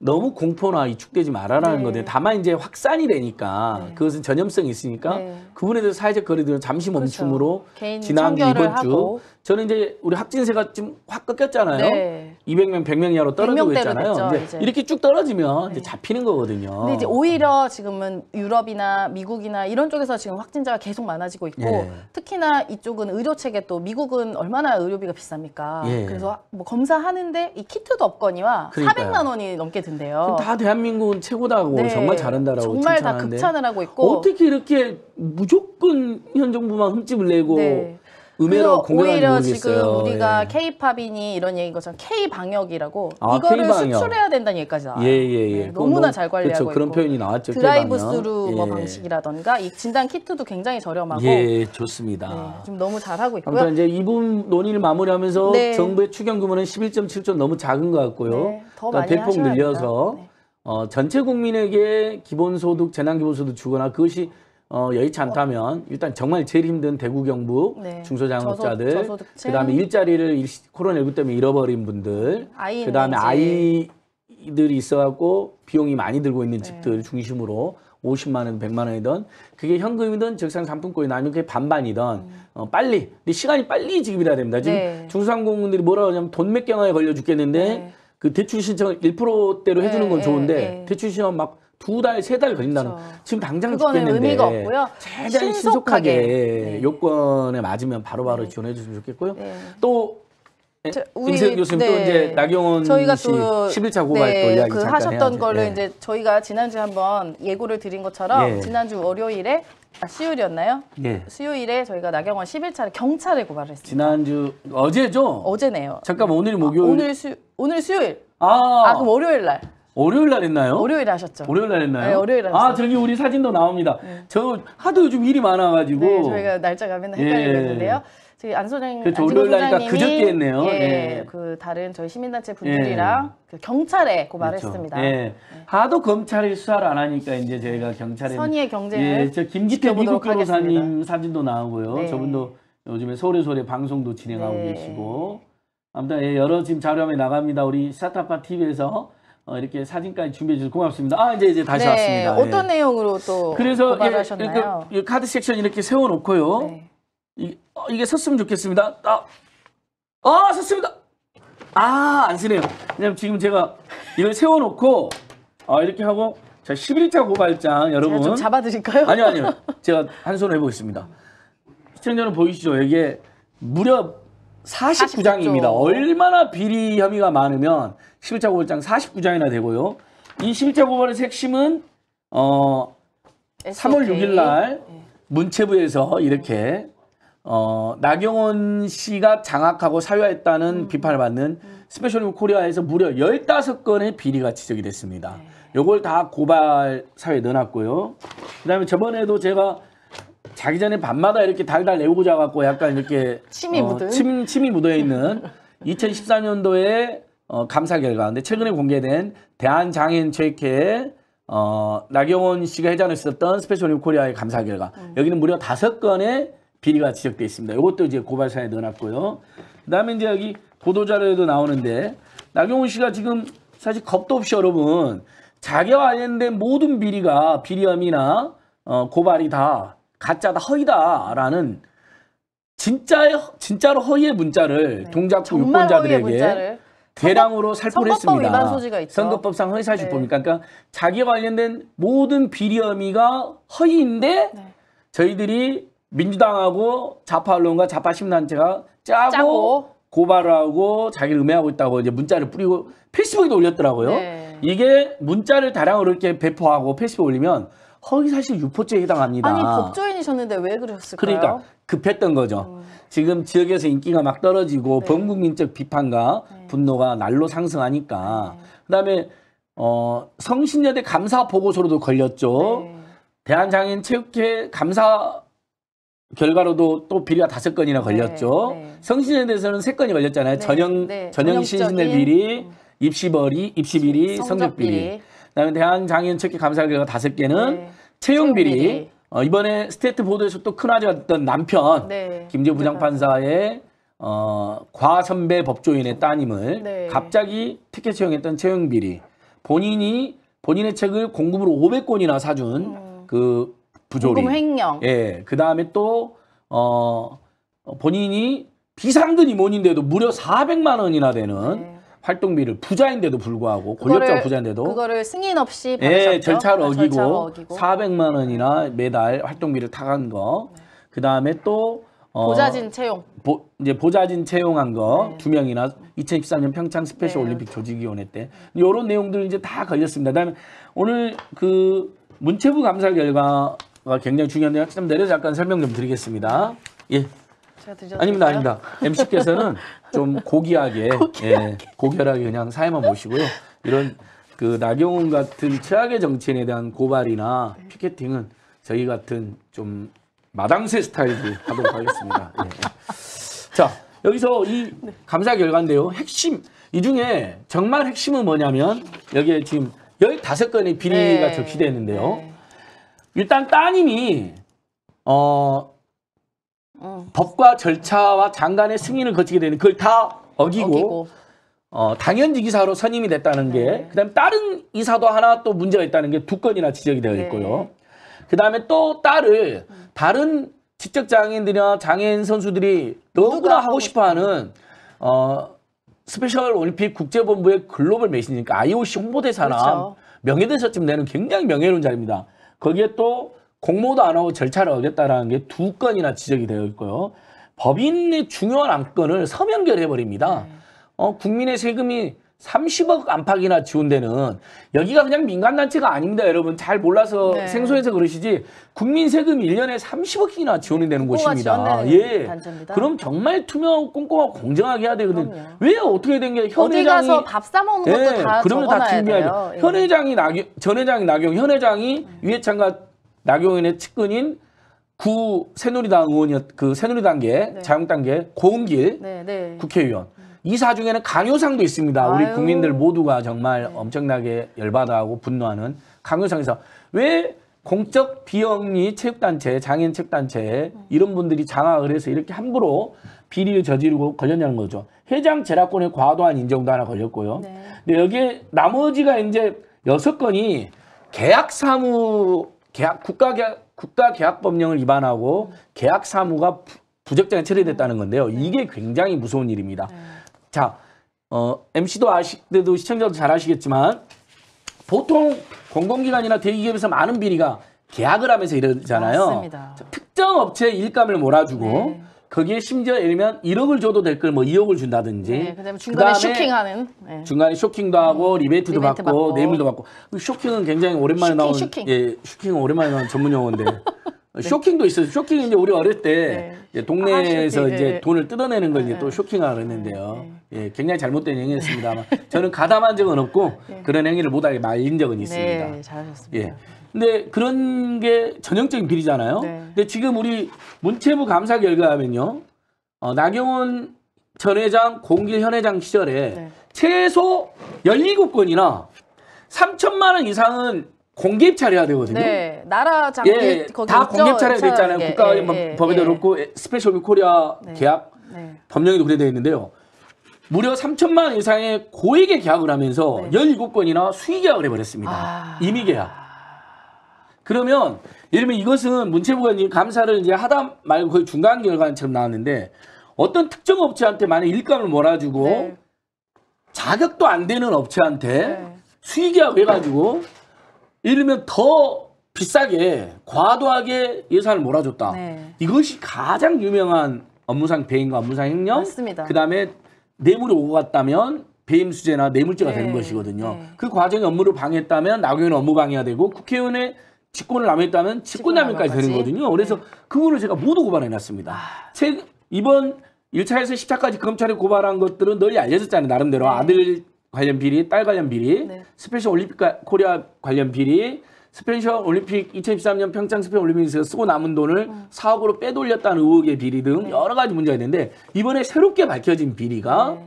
너무 공포나 위축되지 말아라는 네. 건데 다만 이제 확산이 되니까 네. 그것은 전염성이 있으니까 네. 그분에 대해서 사회적 거리두기는 잠시 그렇죠. 멈춤으로 그렇죠. 지난 이번 하고. 주 저는 이제 우리 확진세가 지금 확 꺾였잖아요. 네. 200명, 100명 이하로 떨어지고 있잖아요. 이제 이제. 이렇게 쭉 떨어지면 이제 네. 잡히는 거거든요. 근데 이제 오히려 지금은 유럽이나 미국이나 이런 쪽에서 지금 확진자가 계속 많아지고 있고 예. 특히나 이쪽은 의료 체계 또 미국은 얼마나 의료비가 비쌉니까? 예. 그래서 뭐 검사하는데 이 키트도 없거니와 그러니까요. 400만 원이 넘게 든대요. 다 대한민국은 최고다고 네. 정말 잘한다라고 정말 다 극찬을 하고 있고 어떻게 이렇게 무조건 현 정부만 흠집을 내고 네. 음해로 공격하는지 오히려 지금 우리가 예. K-팝이니 이런 얘기인 것처럼 K-방역이라고 아, 이거를 K-방역. 수출해야 된다는 얘기까지 나와요. 예, 예, 예. 네, 너무나 뭐, 잘 관리하고 그쵸, 있고 그런 표현이 나왔죠. 드라이브 스루 뭐 예. 방식이라던가 이 진단 키트도 굉장히 저렴하고 예, 좋습니다. 네, 지금 너무 잘하고 있고요. 아무튼 이제 이분 논의를 마무리하면서 네. 정부의 추경금은 11.7조 너무 작은 것 같고요. 네, 더 그러니까 많이 대폭 늘려서 네. 어, 전체 국민에게 기본소득, 재난기본소득 주거나 그것이 어, 여의치 않다면 일단 정말 제일 힘든 대구 경북 네. 중소자영업자들 저소, 그다음에 일자리를 일, 코로나19 때문에 잃어버린 분들 그다음에 아이 들이 있어갖고 비용이 많이 들고 있는 네. 집들 중심으로 50만 원, 100만 원이든 그게 현금이든 적상 상품권이든 아니면 그게 반반이든 음. 어, 빨리 근데 시간이 빨리 지급이라 됩니다. 지금 네. 중소상공인들이 뭐라 그러냐면 돈몇 경화에 걸려 죽겠는데 네. 그 대출 신청을 1%대로 해주는 건 네. 좋은데 대출 신청 막두 달, 세 달 걸린다는 그렇죠. 지금 당장 죽겠는데 의미가 없고요. 최대한 신속하게, 네. 요건에 맞으면 네. 바로바로 네. 지원해 주시면 좋겠고요. 네. 또 저, 예, 우리 교수님 네. 또 이제 나경원 저희가 씨 또, 11차 고발 네, 또 이야기 그 하셨던 걸로 네. 예. 이제 저희가 지난주 한번 예고를 드린 것처럼 예. 지난주 월요일에 아, 수요일이었나요? 예. 수요일에 저희가 나경원 11차를 경찰에 고발했습니다. 지난주 어제죠? 어제네요. 잠깐 만 오늘이 아, 목요일. 아, 오늘 수 오늘 수요일. 아, 아 그럼 월요일 날. 월요일 날 했나요? 월요일 하셨죠. 월요일 날 했나요? 네, 월요일 날. 아, 저기 우리 사진도 나옵니다. 네. 저 하도 요즘 일이 많아 가지고 네, 저희가 날짜가 맨날 헷갈리는데요. 예. 저희 안 소장 그렇죠. 월요일 그저께 했네요. 예, 예, 그 다른 저희 시민단체 예. 분들이랑 예. 그 경찰에 고발했습니다. 그렇죠. 예. 네. 하도 검찰이 수사를 안 하니까 이제 저희가 경찰에 선의의 경쟁을 예, 저 김기태 미국 변호사님 사진도 나오고요. 네. 저분도 요즘에 소래소래 방송도 진행하고 네. 계시고 아무튼 예, 여러 지금 자료함에 나갑니다. 우리 스타파 TV에서 어, 이렇게 사진까지 준비해 주셔서 고맙습니다. 아 이제 이제 다시 네, 왔습니다. 예. 어떤 네. 내용으로 또 그래서 고발하셨나요? 예, 그, 카드 섹션 이렇게 세워놓고요. 네. 이 어, 이게 섰으면 좋겠습니다. 아, 아 섰습니다. 아안 쓰네요. 왜냐면 지금 제가 이걸 세워놓고 아, 이렇게 하고 자1 1차 고발장 여러분 좀 잡아드릴까요? 아니요 아니요 제가 한 손으로 해보겠습니다. 시청자는 보이시죠? 이게 무려 49장입니다. 49조. 얼마나 비리 혐의가 많으면 실자 고발장 49장이나 되고요. 이 실자 고발의 핵심은 어 s 3월 6일 날 네. 문체부에서 이렇게 어 나경원 씨가 장악하고 사유화했다는 음. 비판을 받는 음. 스페셜 코리아에서 무려 15건의 비리가 지적이 됐습니다. 네. 요걸 다 고발 사유에 넣어놨고요. 그다음에 저번에도 제가 자기 전에 밤마다 이렇게 달달 내우고 자갖고 약간 이렇게 침이 어, 묻은 침, 침이 묻어 있는 2014년도에 어, 감사 결과근데 최근에 공개된 대한장애인체육회 어, 나경원 씨가 회장을 있었던 스페셜 리 코리아의 감사 결과 음. 여기는 무려 다섯 건의 비리가 지적돼 있습니다. 이것도 이제 고발 사에 넣어놨고요. 그다음에 이제 여기 보도자료에도 나오는데 나경원 씨가 지금 사실 겁도 없이 여러분 자기와 관련된 모든 비리가 비리함이나 어, 고발이 다 가짜다 허위다라는 진짜 진짜로 허위의 문자를 네. 동작구 유권자들에게 대량으로 살포했습니다. 선거법상 허위 사실보니까 네. 그러니까 자기 관련된 모든 비리 혐의가 허위인데 네. 저희들이 민주당하고 좌파 언론과 좌파 시민단체가 짜고, 짜고, 고발을 하고 자기를 음해하고 있다고 이제 문자를 뿌리고 페이스북에도 올렸더라고요. 네. 이게 문자를 다량으로 이렇게 배포하고 페이스북에 올리면 허위 사실 유포죄에 해당합니다. 아니 법조인이셨는데 왜 그러셨을까요? 그러니까 급했던 거죠. 음. 지금 지역에서 인기가 막 떨어지고 네. 범국민적 비판과 네. 분노가 날로 상승하니까 네. 그다음에 어, 성신여대 감사 보고서로도 걸렸죠. 네. 대한장애인체육회 감사 결과로도 또 비리가 다섯 건이나 네. 걸렸죠. 네. 성신여대에서는 세 건이 걸렸잖아요. 전형 전형 신신의 비리, 음. 입시벌이, 입시비리, 성적비리. 성적 그다음에 대한장애인 체계 감사 결과 다섯 개는 네. 채용 비리. 어, 이번에 스테이트 보도에서 또 큰 화제가 됐던 남편 네. 김재 그렇죠. 부장판사의 어, 과 선배 법조인의 따님을 네. 갑자기 티켓 채용했던 채용 비리. 본인이 본인의 책을 공급으로 500권이나 사준 음. 그 부조리. 공령 예. 그다음에 또 어, 어, 본인이 비상근 임원인데도 무려 400만 원이나 되는 네. 활동비를 부자인데도 불구하고 권력자 부자인데도 그거를 승인 없이 예, 받으셨죠? 예, 절차를 아, 어기고, 어기고 400만 원이나 네. 매달 활동비를 타간 거. 네. 그다음에 또 어, 보좌진 채용. 보, 이제 보좌진 채용한 거두 네. 명이나 2013년 평창 스페셜 네. 올림픽 조직위원회 때요런 내용들 이제 다 걸렸습니다. 그다음에 오늘 그 문체부 감사 결과가 굉장히 중요한데요. 좀내려 잠깐 설명 좀 드리겠습니다. 예. 아닙니다, 아닙니다. MC께서는 좀 고귀하게, 고귀하게. 예, 고결하게 그냥 사회만 모시고요. 이런 그 나경원 같은 최악의 정치인에 대한 고발이나 피켓팅은 저희 같은 좀마당쇠 스타일로 하도록 하겠습니다. 예. 자, 여기서 이 감사 결과인데요. 핵심, 이 중에 정말 핵심은 뭐냐면, 여기에 지금 15건의 비리가 네. 적시되는데요. 네. 일단 따님이, 어, 어. 법과 절차와 장관의 승인을 거치게 되는 그걸 다 어기고, 어기고. 어, 당연직이사로 선임이 됐다는 네. 게, 그 다음에 다른 이사도 하나 또 문제가 있다는 게 두 건이나 지적이 되어 네. 있고요. 네. 그 다음에 또 딸을 다른 지적장애인들이나 장애인 선수들이 너무나 하고, 하고 싶어 하는, 어, 스페셜 올림픽 국제본부의 글로벌 메신저니까 IOC 홍보대사나 그렇죠. 명예대사쯤 되는 굉장히 명예로운 자리입니다. 거기에 또 공모도 안 하고 절차를 어겼다라는 게 두 건이나 지적이 되어 있고요. 법인의 중요한 안건을 서명 결해버립니다. 네. 어, 국민의 세금이 30억 안팎이나 지원되는 여기가 그냥 민간단체가 아닙니다, 여러분. 잘 몰라서 네. 생소해서 그러시지 국민 세금 1년에 30억이나 지원이 되는 곳입니다. 예. 단체입니다. 그럼 정말 투명하고 꼼꼼하고 공정하게 해야 되거든요. 그럼요. 왜 어떻게 된 게 현회장이 어디 가서 밥사 먹는 것도 예, 다 그러면 다준비 현회장이 예. 나경 전 회장이 나경 현회장이 음. 네. 위해창과 나경원의 측근인 구 새누리당 의원이었 그 새누리당계 네. 자영당계 고은길 네, 네. 국회의원 이사 중에는 강효상도 있습니다. 아유. 우리 국민들 모두가 네. 정말 엄청나게 열받아하고 분노하는 강효상에서 왜 공적 비영리 체육단체, 장애인 체육단체 이런 분들이 장악을 해서 이렇게 함부로 비리를 저지르고 걸렸냐는 거죠. 해장 재라권의 과도한 인정도 하나 걸렸고요. 네. 근데 여기에 나머지가 이제 여섯 건이 계약 사무 계약 국가 계약 국가 계약 법령을 위반하고 계약 사무가 부적장에게 처리됐다는 건데요. 네. 이게 굉장히 무서운 일입니다. 네. 자, 어, MC도 아시때도 시청자도 잘 아시겠지만 보통 공공기관이나 대기업에서 많은 비리가 계약을 하면서 이러잖아요. 맞습니다. 특정 업체 의 일감을 몰아주고 네. 거기에 심지어 예를 들면 1억을 줘도 될 걸뭐 2억을 준다든지. 네, 그다음에 중간에 그다음에 쇼킹하는. 네. 중간에 쇼킹도 하고 네, 리베이트도 리베이트 받고, 받고 네임도 받고. 그 쇼킹은 굉장히 오랜만에 나온 쇼킹. 예, 쇼킹은 오랜만에 나온 전문 용어인데. 어, 네. 쇼킹도 있어요. 쇼킹은 이제 우리 어릴 때 네. 동네에서 아, 이제 네. 돈을 뜯어내는 걸 이제 네. 또 쇼킹을 했는데요. 예, 굉장히 잘못된 행위였습니다만 저는 가담한 적은 없고 그런 행위를 못하게 말린 적은 있습니다. 네, 잘하셨습니다. 예. 근데 그런 게 전형적인 비리잖아요. 네. 근데 지금 우리 문체부 감사 결과하면요. 어, 나경원 전 회장, 공길 현 회장 시절에 네. 최소 17건이나 3천만 원 이상은 공개 입찰 해야 되거든요. 네. 나라 장기 예, 다 공개 입찰해야 되잖아요. 예, 국가법에도 예, 뭐 예, 예, 그렇고 예. 스페셜 비 코리아 네. 계약 네. 법령에도 그래 되어 있는데요. 무려 3천만 원 이상의 고액의 계약을 하면서 네. 17건이나 수의 계약을 해버렸습니다. 아... 임의 계약. 그러면 예를 들면 이것은 문체부가 이제 감사를 이제 하다 말고 거의 중간 결과처럼 나왔는데 어떤 특정 업체한테 만약 일감을 몰아주고 네. 자격도 안 되는 업체한테 네. 수익이라고 해가지고 예를 들면 더 비싸게 과도하게 예산을 몰아줬다. 네. 이것이 가장 유명한 업무상 배임과 업무상 횡령. 그다음에 뇌물이 오고 갔다면 배임수재나 뇌물죄가 네. 되는 것이거든요. 네. 그 과정에 업무를 방해했다면 나경원 업무 방해가 되고 국회의원의 직권을 남했다는 직권남용까지 되는 거거든요. 그래서 네. 그 부분을 제가 모두 고발해 놨습니다. 아... 책 이번 1차에서 10차까지 검찰이 고발한 것들은 널리 알려졌잖아요. 나름대로 네. 아들 관련 비리, 딸 관련 비리, 네. 스페셜 올림픽 코리아 관련 비리, 스페셜 올림픽 2013년 평창 스페셜 올림픽에서 쓰고 남은 돈을 음. 4억으로 빼돌렸다는 의혹의 비리 등 네. 여러 가지 문제가 있는데 이번에 새롭게 밝혀진 비리가 네.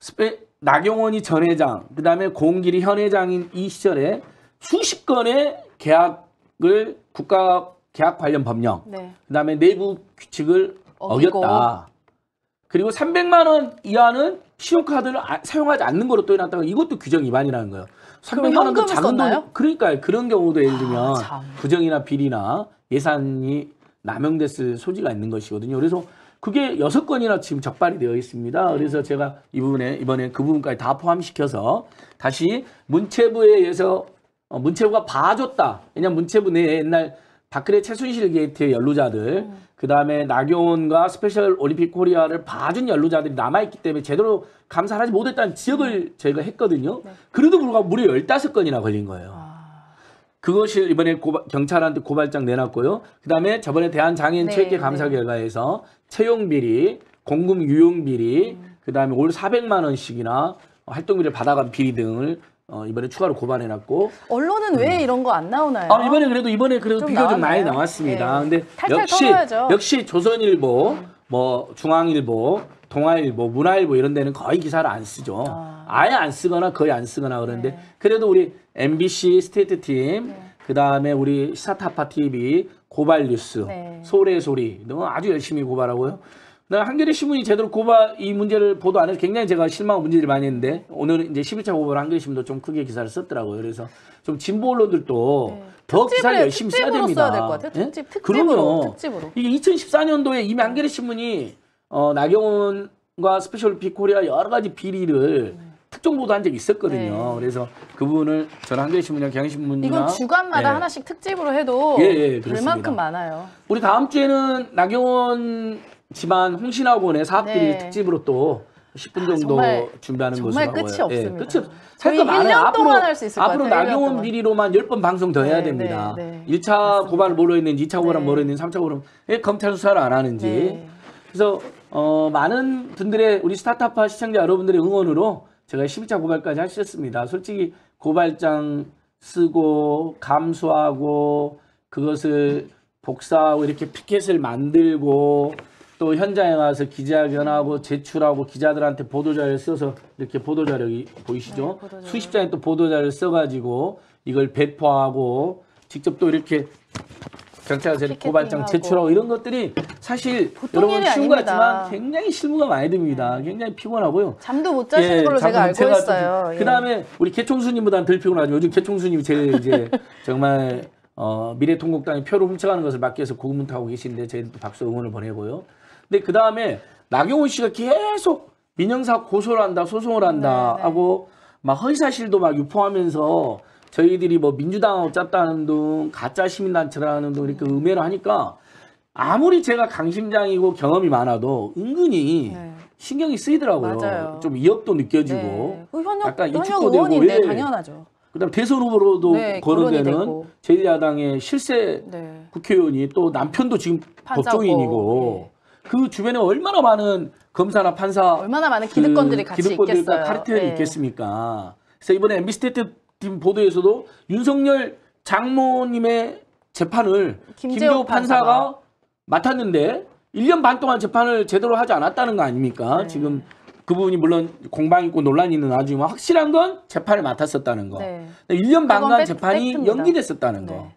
스페 나경원이 전 회장, 그다음에 공길이 현 회장인 이 시절에 수십 건의 계약을 국가 계약 관련 법령, 네. 그다음에 내부 규칙을 어기고. 어겼다. 그리고 300만 원 이하는 신용카드를 아, 사용하지 않는 거로 또 해놨다가 이것도 규정 위반이라는 거예요. 300만 원도 작은 돈. 그러니까 그런 경우도 예를 들면 아, 부정이나 비리나 예산이 남용됐을 소지가 있는 것이거든요. 그래서 그게 여섯 건이나 지금 적발이 되어 있습니다. 네. 그래서 제가 이 부분에 이번에 그 부분까지 다 포함시켜서 다시 문체부에 의해서 어, 문체부가 봐줬다. 왜냐면 문체부 내 옛날 박근혜 최순실 게이트의 연루자들 음. 그다음에 나경원과 스페셜 올림픽 코리아를 봐준 연루자들이 남아있기 때문에 제대로 감사를 하지 못했다는 지적을 음. 저희가 했거든요. 네. 그래도 불구하고 무려 열다섯 건이나 걸린 거예요. 아... 그것이 이번에 고바, 경찰한테 고발장 내놨고요. 그다음에 저번에 대한장애인 네, 체육회 네. 감사 네. 결과에서 채용 비리, 공금 유용 비리, 음. 그다음에 올 400만 원씩이나 활동비를 받아간 비리 등을 어, 이번에 추가로 고발해놨고 언론은 왜 이런 거 안 나오나요? 아, 이번에 그래도 이번에 그래도 비교 좀 많이 나왔습니다. 예. 근데 역시 털어야죠. 역시 조선일보, 뭐 중앙일보, 동아일보, 문화일보 이런 데는 거의 기사를 안 쓰죠. 아. 예안 쓰거나 거의 안 쓰거나 그러데 네. 그래도 우리 MBC 스테이트 팀, 네. 그 다음에 우리 시사타파 TV, 고발 뉴스, 네. 소래 소리 등 아주 열심히 고발하고요. 한겨레 신문이 제대로 고발 이 문제를 보도 안 해서 굉장히 제가 실망한 문제들이 많이 있는데 오늘 이제 11차 고발 한겨레 신문도 좀 크게 기사를 썼더라고요. 그래서 좀 진보 언론들도 네. 더 기사를 열심히 써야 됩니다. 써야 예? 특집, 특집으로, 특집으로. 이게 2014년도에 이미 한겨레 신문이 어, 나경원과 스페셜 비코리아 여러 가지 비리를 네. 음. 특정 보도한 적이 있었거든요. 네. 그래서 그분을 저는 한겨레신문이나 경향신문이나 이건 주간마다 예. 하나씩 특집으로 해도 예, 예, 그만큼 많아요. 우리 다음 주에는 나경원 지만 홍신학원의 사업들이 네. 특집으로 또 10분 아, 정도 아, 정말, 준비하는 것으로 끝이 요 예, 없습니다. 예, 끝이 없. 살거 많아요. 앞으로 앞으로 나경원 비리로만 10번 방송 더 해야 네, 됩니다. 네, 네. 1차 맞습니다. 고발 뭐로 했는지, 2차 고발 뭐로 했는지, 3차 고발 왜 검찰 수사를 안 하는지. 네. 그래서 어, 많은 분들의 우리 스타트업파 시청자 여러분들의 응원으로 제가 12차 고발까지 하셨습니다. 솔직히 고발장 쓰고 감수하고 그것을 복사하고 이렇게 피켓을 만들고 또 현장에 가서 기자회견하고 제출하고 기자들한테 보도자료를 써서 이렇게 보도자료이 보이시죠? 네, 보도자료. 수십 장의 또 보도자료를 써가지고 이걸 배포하고 직접 또 이렇게 경찰서에 고발장 제출하고 이런 것들이 사실 여러분 쉬운 것 같지만 굉장히 실무가 많이 듭니다. 네. 굉장히 피곤하고요. 잠도 못 자시는 예, 걸로 제가 알고 있어요. 예. 그 다음에 우리 개총수님보다는 덜 피곤하죠. 요즘 개총수님이 제일 이제 정말 어, 미래통곡당의 표를 훔쳐가는 것을 맡겨서고문분투고 계신데 저희는또 박수 응원을 보내고요. 근데 그 다음에 나경원 씨가 계속 민영사 고소를 한다, 소송을 한다 네네. 네. 하고 막 허위사실도 막 유포하면서 저희들이 뭐 민주당하고 짰다는 둥, 가짜 시민단체라는 둥 이렇게 음. 음해를 하니까 아무리 제가 강심장이고 경험이 많아도 은근히 네. 신경이 쓰이더라고요. 맞아요. 좀 위협도 느껴지고 네. 그 현역, 약간 이축도 되고 예. 당연하죠. 그다음 대선 후보로도 네, 거론되는 제1야당의 실세 네. 국회의원이 또 남편도 지금 파자고. 법정인이고 네. 그 주변에 얼마나 많은 검사나 판사 얼마나 많은 기득권들이 그, 같이 기득권들과 카르텔이 네. 있겠습니까? 그래서 이번에 MBC 대트팀 보도에서도 윤석열 장모님의 재판을 김재호, 판사가, 맡았는데 1년 반 동안 재판을 제대로 하지 않았다는 거 아닙니까? 네. 지금 그 부분이 물론 공방 있고 논란이 있는 나중에 확실한 건 재판을 맡았었다는 거. 네. 1년 반간 재판이 팩 연기됐었다는 거. 네.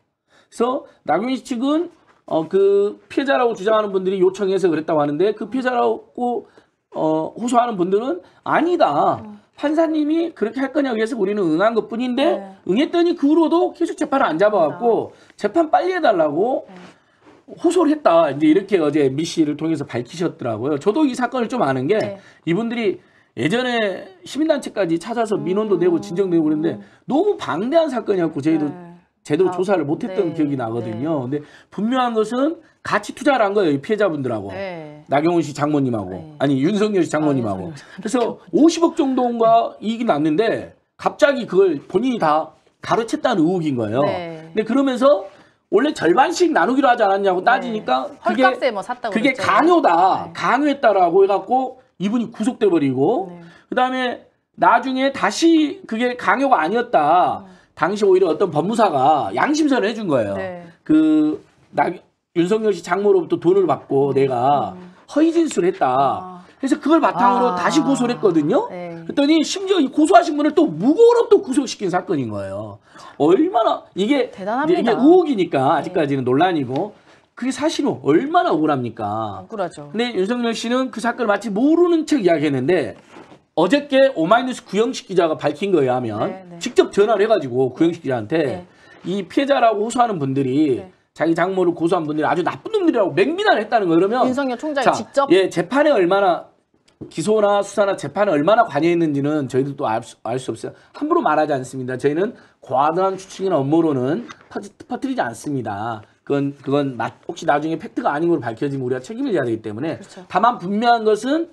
그래서 나경희 측은 어, 그 피해자라고 주장하는 분들이 요청해서 그랬다고 하는데 그 피해자라고 어, 호소하는 분들은 아니다. 음. 판사님이 그렇게 할 거냐고 해서 우리는 응한 것 뿐인데 네. 응했더니 그 후로도 계속 재판을 안 잡아갖고 아. 네. 재판 빨리 해달라고 네. 호소를 했다. 이제 이렇게 어제 미 씨를 통해서 밝히셨더라고요. 저도 이 사건을 좀 아는 게 네. 이분들이 예전에 시민단체까지 찾아서 민원도 음. 내고 진정내고 그랬는데 음. 너무 방대한 사건이었고 저희도 네. 제대로 아, 조사를 못했던 네. 기억이 나거든요. 네. 근데 분명한 것은 같이 투자를 한 거예요. 피해자분들하고. 네. 나경원 씨 장모님하고. 네. 아니, 윤석열 씨 장모님하고. 아, 그래서 50억 정도인가 이익이 났는데 갑자기 그걸 본인이 다 가르쳤다는 의혹인 거예요. 근데 그러면서 원래 절반씩 나누기로 하지 않았냐고 따지니까 네. 그게 뭐 샀다고 그게 그랬죠. 강요다 네. 강요했다라고 해갖고 이분이 구속돼 버리고 네. 그다음에 나중에 다시 그게 강요가 아니었다 음. 당시 오히려 어떤 법무사가 양심선을 해준 거예요. 네. 그 남, 윤석열 씨 장모로부터 돈을 받고 내가 음. 허위 진술을 했다. 아. 그래서 그걸 바탕으로 아. 다시 고소를 했거든요. 네. 그랬더니 심지어 이 고소하신 분을 또 무고로 또 구속시킨 사건인 거예요. 얼마나 이게 대단합니다. 이게 의혹이니까 네. 아직까지는 네. 논란이고 그게 사실은 얼마나 억울합니까? 억울하죠. 근데 윤석열 씨는 그 사건을 마치 모르는 척 이야기했는데 어저께 오마이뉴스 구영식 기자가 밝힌 거에 하면 네, 네. 직접 전화를 해가지고 구영식 기자한테 네. 이 피해자라고 호소하는 분들이 네. 자기 장모를 고소한 분들이 아주 나쁜 놈들이라고 맹비난을 했다는 거예요 그러면 윤석열 총장이 자, 직접 예 재판에 얼마나 기소나 수사나 재판에 얼마나 관여했는지는 저희들도 알수 알수 없어요. 함부로 말하지 않습니다. 저희는 과도한 추측이나 업무로는 퍼뜨리지 않습니다. 그건 그건 혹시 나중에 팩트가 아닌 걸로 밝혀지면 우리가 책임을 져야 되기 때문에 그렇죠. 다만 분명한 것은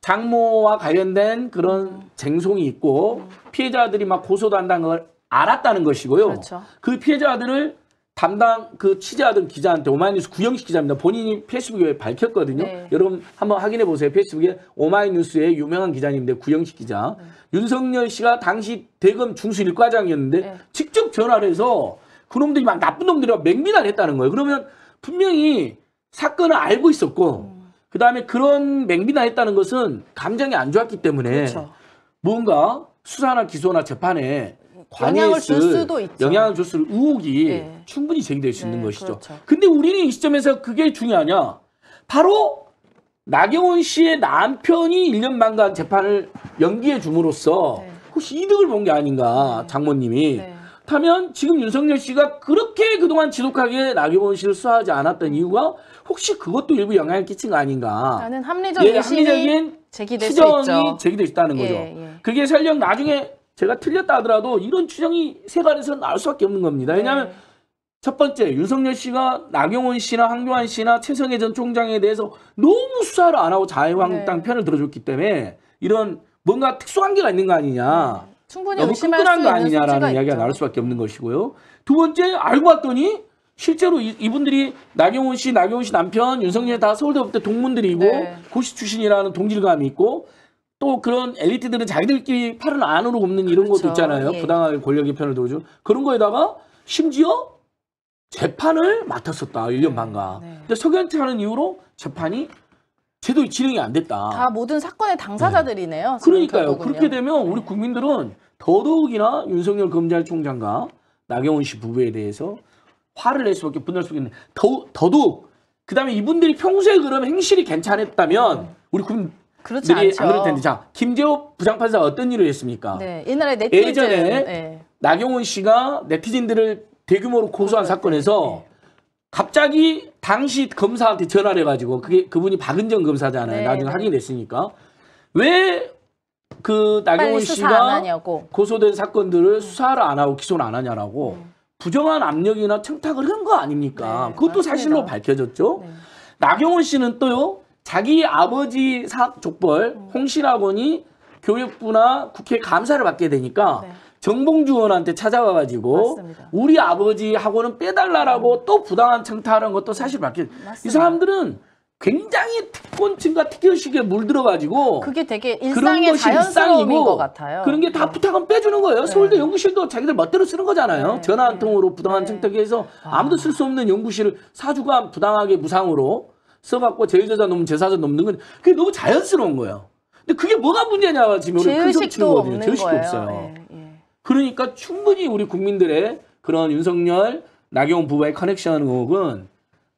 장모와 관련된 그런 쟁송이 있고 피해자들이 막 고소도 한다는 걸 알았다는 것이고요. 그렇죠. 그 피해자들을 담당 그 취재하던 기자한테 오마이뉴스 구영식 기자입니다. 본인이 페이스북에 밝혔거든요. 네. 여러분 한번 확인해 보세요. 페이스북에 오마이뉴스의 유명한 기자님인데 구영식 기자. 네. 윤석열 씨가 당시 대검 중수 일과장이었는데 네. 직접 전화를 해서 그놈들이 막 나쁜 놈들이라 맹비난 했다는 거예요. 그러면 분명히 사건을 알고 있었고 음. 그 다음에 그런 맹비나했다는 것은 감정이 안 좋았기 때문에 그렇죠. 뭔가 수사나 기소나 재판에 영향을 줄 수도 있죠. 영향을 줬을 의혹이 네. 충분히 제기될 수 있는 네, 것이죠. 그렇죠. 근데 우리는 이 시점에서 그게 중요하냐? 바로 나경원 씨의 남편이 1년 반간 재판을 연기해 줌으로써 네. 혹시 이득을 본 게 아닌가 네. 장모님이 하면 네. 지금 윤석열 씨가 그렇게 그동안 지독하게 나경원 씨를 수사하지 않았던 이유가 혹시 그것도 일부 영향을 끼친 거 아닌가? 나는 합리적 예, 합리적인 제기될 추정이 제기될 있다는 예, 거죠. 예, 예. 그게 설령 나중에 제가 틀렸다 하더라도 이런 추정이 세간에서 나올 수밖에 없는 겁니다. 왜냐하면 네. 첫 번째 윤석열 씨가 나경원 씨나 황교안 씨나 최성혜전 총장에 대해서 너무 수사를 안 하고 자유한국당 네. 편을 들어줬기 때문에 이런 뭔가 특수한 게 있는 거 아니냐. 네. 충분히 너무 끈끈한 거 아니냐라는 이야기가 있죠. 나올 수밖에 없는 것이고요. 두 번째 알고 봤더니 실제로 이, 분들이 나경원 씨, 나경원 씨 남편, 윤석열 다 서울대학교 동문들이고 네. 고시 출신이라는 동질감이 있고 또 그런 엘리트들은 자기들끼리 팔은 안으로 굽는 이런 그렇죠. 것도 있잖아요. 예. 부당하게 권력의 편을 도어주 그런 거에다가 심지어 재판을 맡았었다. 1년 반가. 네. 근데 석연태라는 이유로 재판이 제도로 진행이 안 됐다. 다 모든 사건의 당사자들이네요. 네. 그러니까요. 결국은요. 그렇게 되면 우리 네. 국민들은 더더욱이나 윤석열 검찰총장과 나경원 씨 부부에 대해서 화를 낼 수밖에 분노할 수밖에 있네더 더더욱 그다음에 이분들이 평소에 그럼 행실이 괜찮았다면 우리 군 그렇지 들이 않죠. 그럴 텐데 자 김재호 부장판사 어떤 일을 했습니까? 네, 옛날에 네티즌 예전에 네. 나경원 씨가 네티즌들을 대규모로 고소한 네, 사건에서 네, 네. 갑자기 당시 검사한테 전화를 해가지고 그게 그분이 박은정 검사잖아요. 네, 나중에 확인됐으니까 왜 그 나경원 씨가 고소된 사건들을 수사를 안 하고 기소를 안 하냐라고 음. 부정한 압력이나 청탁을 한 거 아닙니까? 네, 그것도 맞습니다. 사실로 밝혀졌죠. 네. 나경원 씨는 또요. 자기 아버지 사 족벌 음. 홍신학원이 교육부나 국회 감사를 받게 되니까 네. 정봉주 의원한테 찾아와 가지고 우리 아버지 학원은 빼달라라고 음. 또 부당한 청탁하는 것도 사실 밝혀. 이 사람들은 굉장히 특권층과 특혜식에 물들어가지고 그게 되게 일상의 자연스러움인 것 같아요. 그런 게다 네. 부탁은 빼주는 거예요. 네. 서울대 연구실도 자기들 멋대로 쓰는 거잖아요. 네. 전화 한 통으로 네. 부당한 청탁해서 아. 아무도 쓸 수 없는 연구실을 사주가 부당하게 무상으로 써갖고 제일저자 넘는 제사자 넘는 건 그게 너무 자연스러운 거예요. 근데 그게 뭐가 문제냐 지금 우리 큰치는거거든요 없는 제의식도 없어요. 예, 예. 그러니까 충분히 우리 국민들의 그런 윤석열, 나경원 부부의 커넥션 의혹은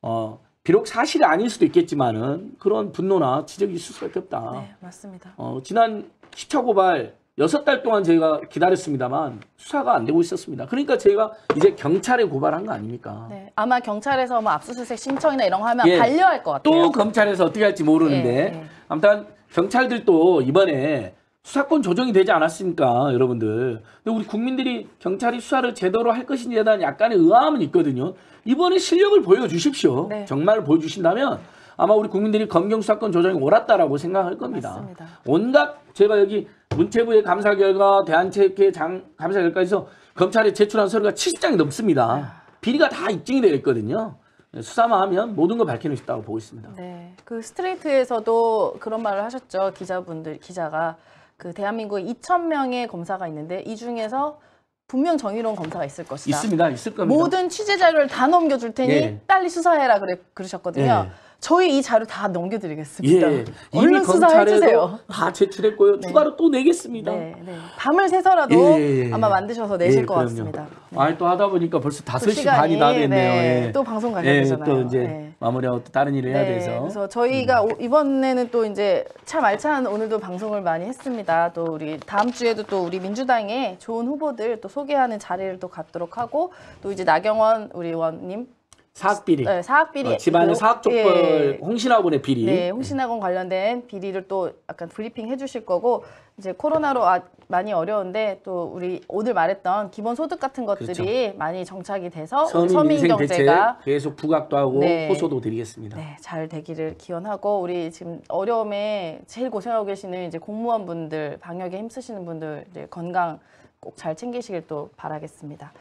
어, 비록 사실이 아닐 수도 있겠지만은 그런 분노나 지적이 있을 수밖에 없다. 네, 맞습니다. 어, 지난 10차 고발 6달 동안 저희가 기다렸습니다만 수사가 안 되고 있었습니다. 그러니까 저희가 이제 경찰에 고발한 거 아닙니까? 네, 아마 경찰에서 뭐 압수수색 신청이나 이런 거 하면 예, 반려할 것 같아요. 또 검찰에서 어떻게 할지 모르는데 예, 예. 아무튼 경찰들도 이번에 수사권 조정이 되지 않았습니까, 여러분들. 근데 우리 국민들이 경찰이 수사를 제대로 할 것인지에 대한 약간의 의아함은 있거든요. 이번에 실력을 보여주십시오. 네. 정말 보여주신다면 아마 우리 국민들이 검경 수사권 조정이 옳았다라고 생각할 겁니다. 맞습니다. 온갖 제가 여기 문체부의 감사 결과, 대한체육회 장 감사 결과에서 검찰이 제출한 서류가 70장이 넘습니다. 비리가 다 입증이 되어 있거든요. 네, 수사만 하면 모든 걸밝히는수 있다고 보고 있습니다. 네, 그 스트레이트에서도 그런 말을 하셨죠. 기자분들, 기자가 그 대한민국 에 2천 명의 검사가 있는데 이 중에서 분명 정의로운 검사가 있을 것이다. 있습니다. 있을 겁니다. 모든 취재 자료를 다 넘겨줄 테니 예. 빨리 수사해라 그래 그러셨거든요. 예. 저희 이 자료 다 넘겨드리겠습니다. 예, 얼른 수사해주세요. 다 제출했고요. 네. 추가로 또 내겠습니다. 네, 네. 밤을 새서라도 예, 예, 예. 아마 만드셔서 내실 예, 것 그럼요. 같습니다. 네. 아니 또 하다 보니까 벌써 5시 반이 다 됐네요. 네, 예. 또 방송 가야 되잖아요. 또 이제 네. 마무리하고 또 다른 일을 해야 돼서. 그래서 저희가 음. 오, 이번에는 또 이제 참 알찬 오늘도 방송을 많이 했습니다. 또 우리 다음 주에도 또 우리 민주당의 좋은 후보들 또 소개하는 자리를 또 갖도록 하고 또 이제 나경원 우리 의원님 사학 비리. 네, 사학 비리. 어, 집안의 사학 쪽벌 예. 홍신학원의 비리. 네, 홍신학원 관련된 비리를 또 약간 브리핑 해주실 거고 이제 코로나로 아, 많이 어려운데 또 우리 오늘 말했던 기본 소득 같은 것들이 그렇죠. 많이 정착이 돼서 서민, 경제가 계속 부각도 하고 네. 호소도 드리겠습니다. 네, 잘 되기를 기원하고 우리 지금 어려움에 제일 고생하고 계시는 이제 공무원분들 방역에 힘쓰시는 분들 이제 건강 꼭 잘 챙기시길 또 바라겠습니다.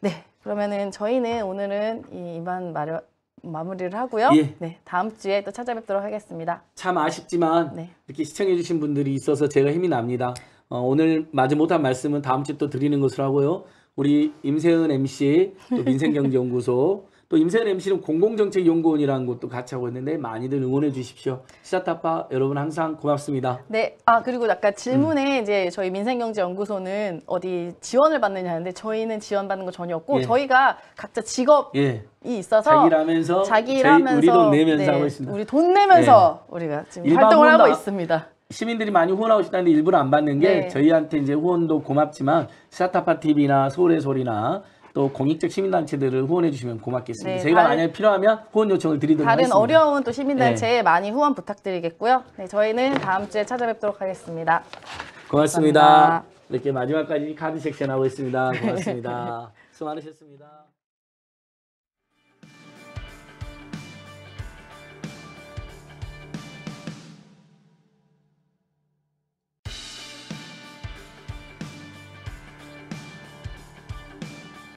네. 그러면은 저희는 오늘은 이 이만 마려, 마무리를 하고요. 예. 네, 다음 주에 또 찾아뵙도록 하겠습니다. 참 아쉽지만 네. 이렇게 시청해주신 분들이 있어서 제가 힘이 납니다. 어, 오늘 마지 못한 말씀은 다음 주에 또 드리는 것으로 하고요. 우리 임세은 MC, 또 민생경제연구소 또 임세현 MC는 공공정책연구원이라는 것도 같이 하고 있는데 많이들 응원해 주십시오. 시사타파 여러분 항상 고맙습니다. 네. 아 그리고 아까 질문에 음. 이제 저희 민생경제연구소는 어디 지원을 받느냐는데 저희는 지원받는 거 전혀 없고 예. 저희가 각자 직업이 예. 있어서 자기라면서 우리 돈 내면서 네, 하고 있습니다. 우리 돈 내면서 네. 우리가 지금 활동을 하고 있습니다. 시민들이 많이 후원하고 싶다는데 일부러 안 받는 게 네. 저희한테 이제 후원도 고맙지만 시사타파 TV나 서울의 소리나 또 공익적 시민단체들을 후원해 주시면 고맙겠습니다. 네, 저희가 다른, 만약에 필요하면 후원 요청을 드리도록 다른 하겠습니다. 다른 어려운 또 시민단체에 네. 많이 후원 부탁드리겠고요. 네, 저희는 다음 주에 찾아뵙도록 하겠습니다. 고맙습니다. 감사합니다. 이렇게 마지막까지 카드 섹션 하고 있습니다. 고맙습니다. 네. 수많으셨습니다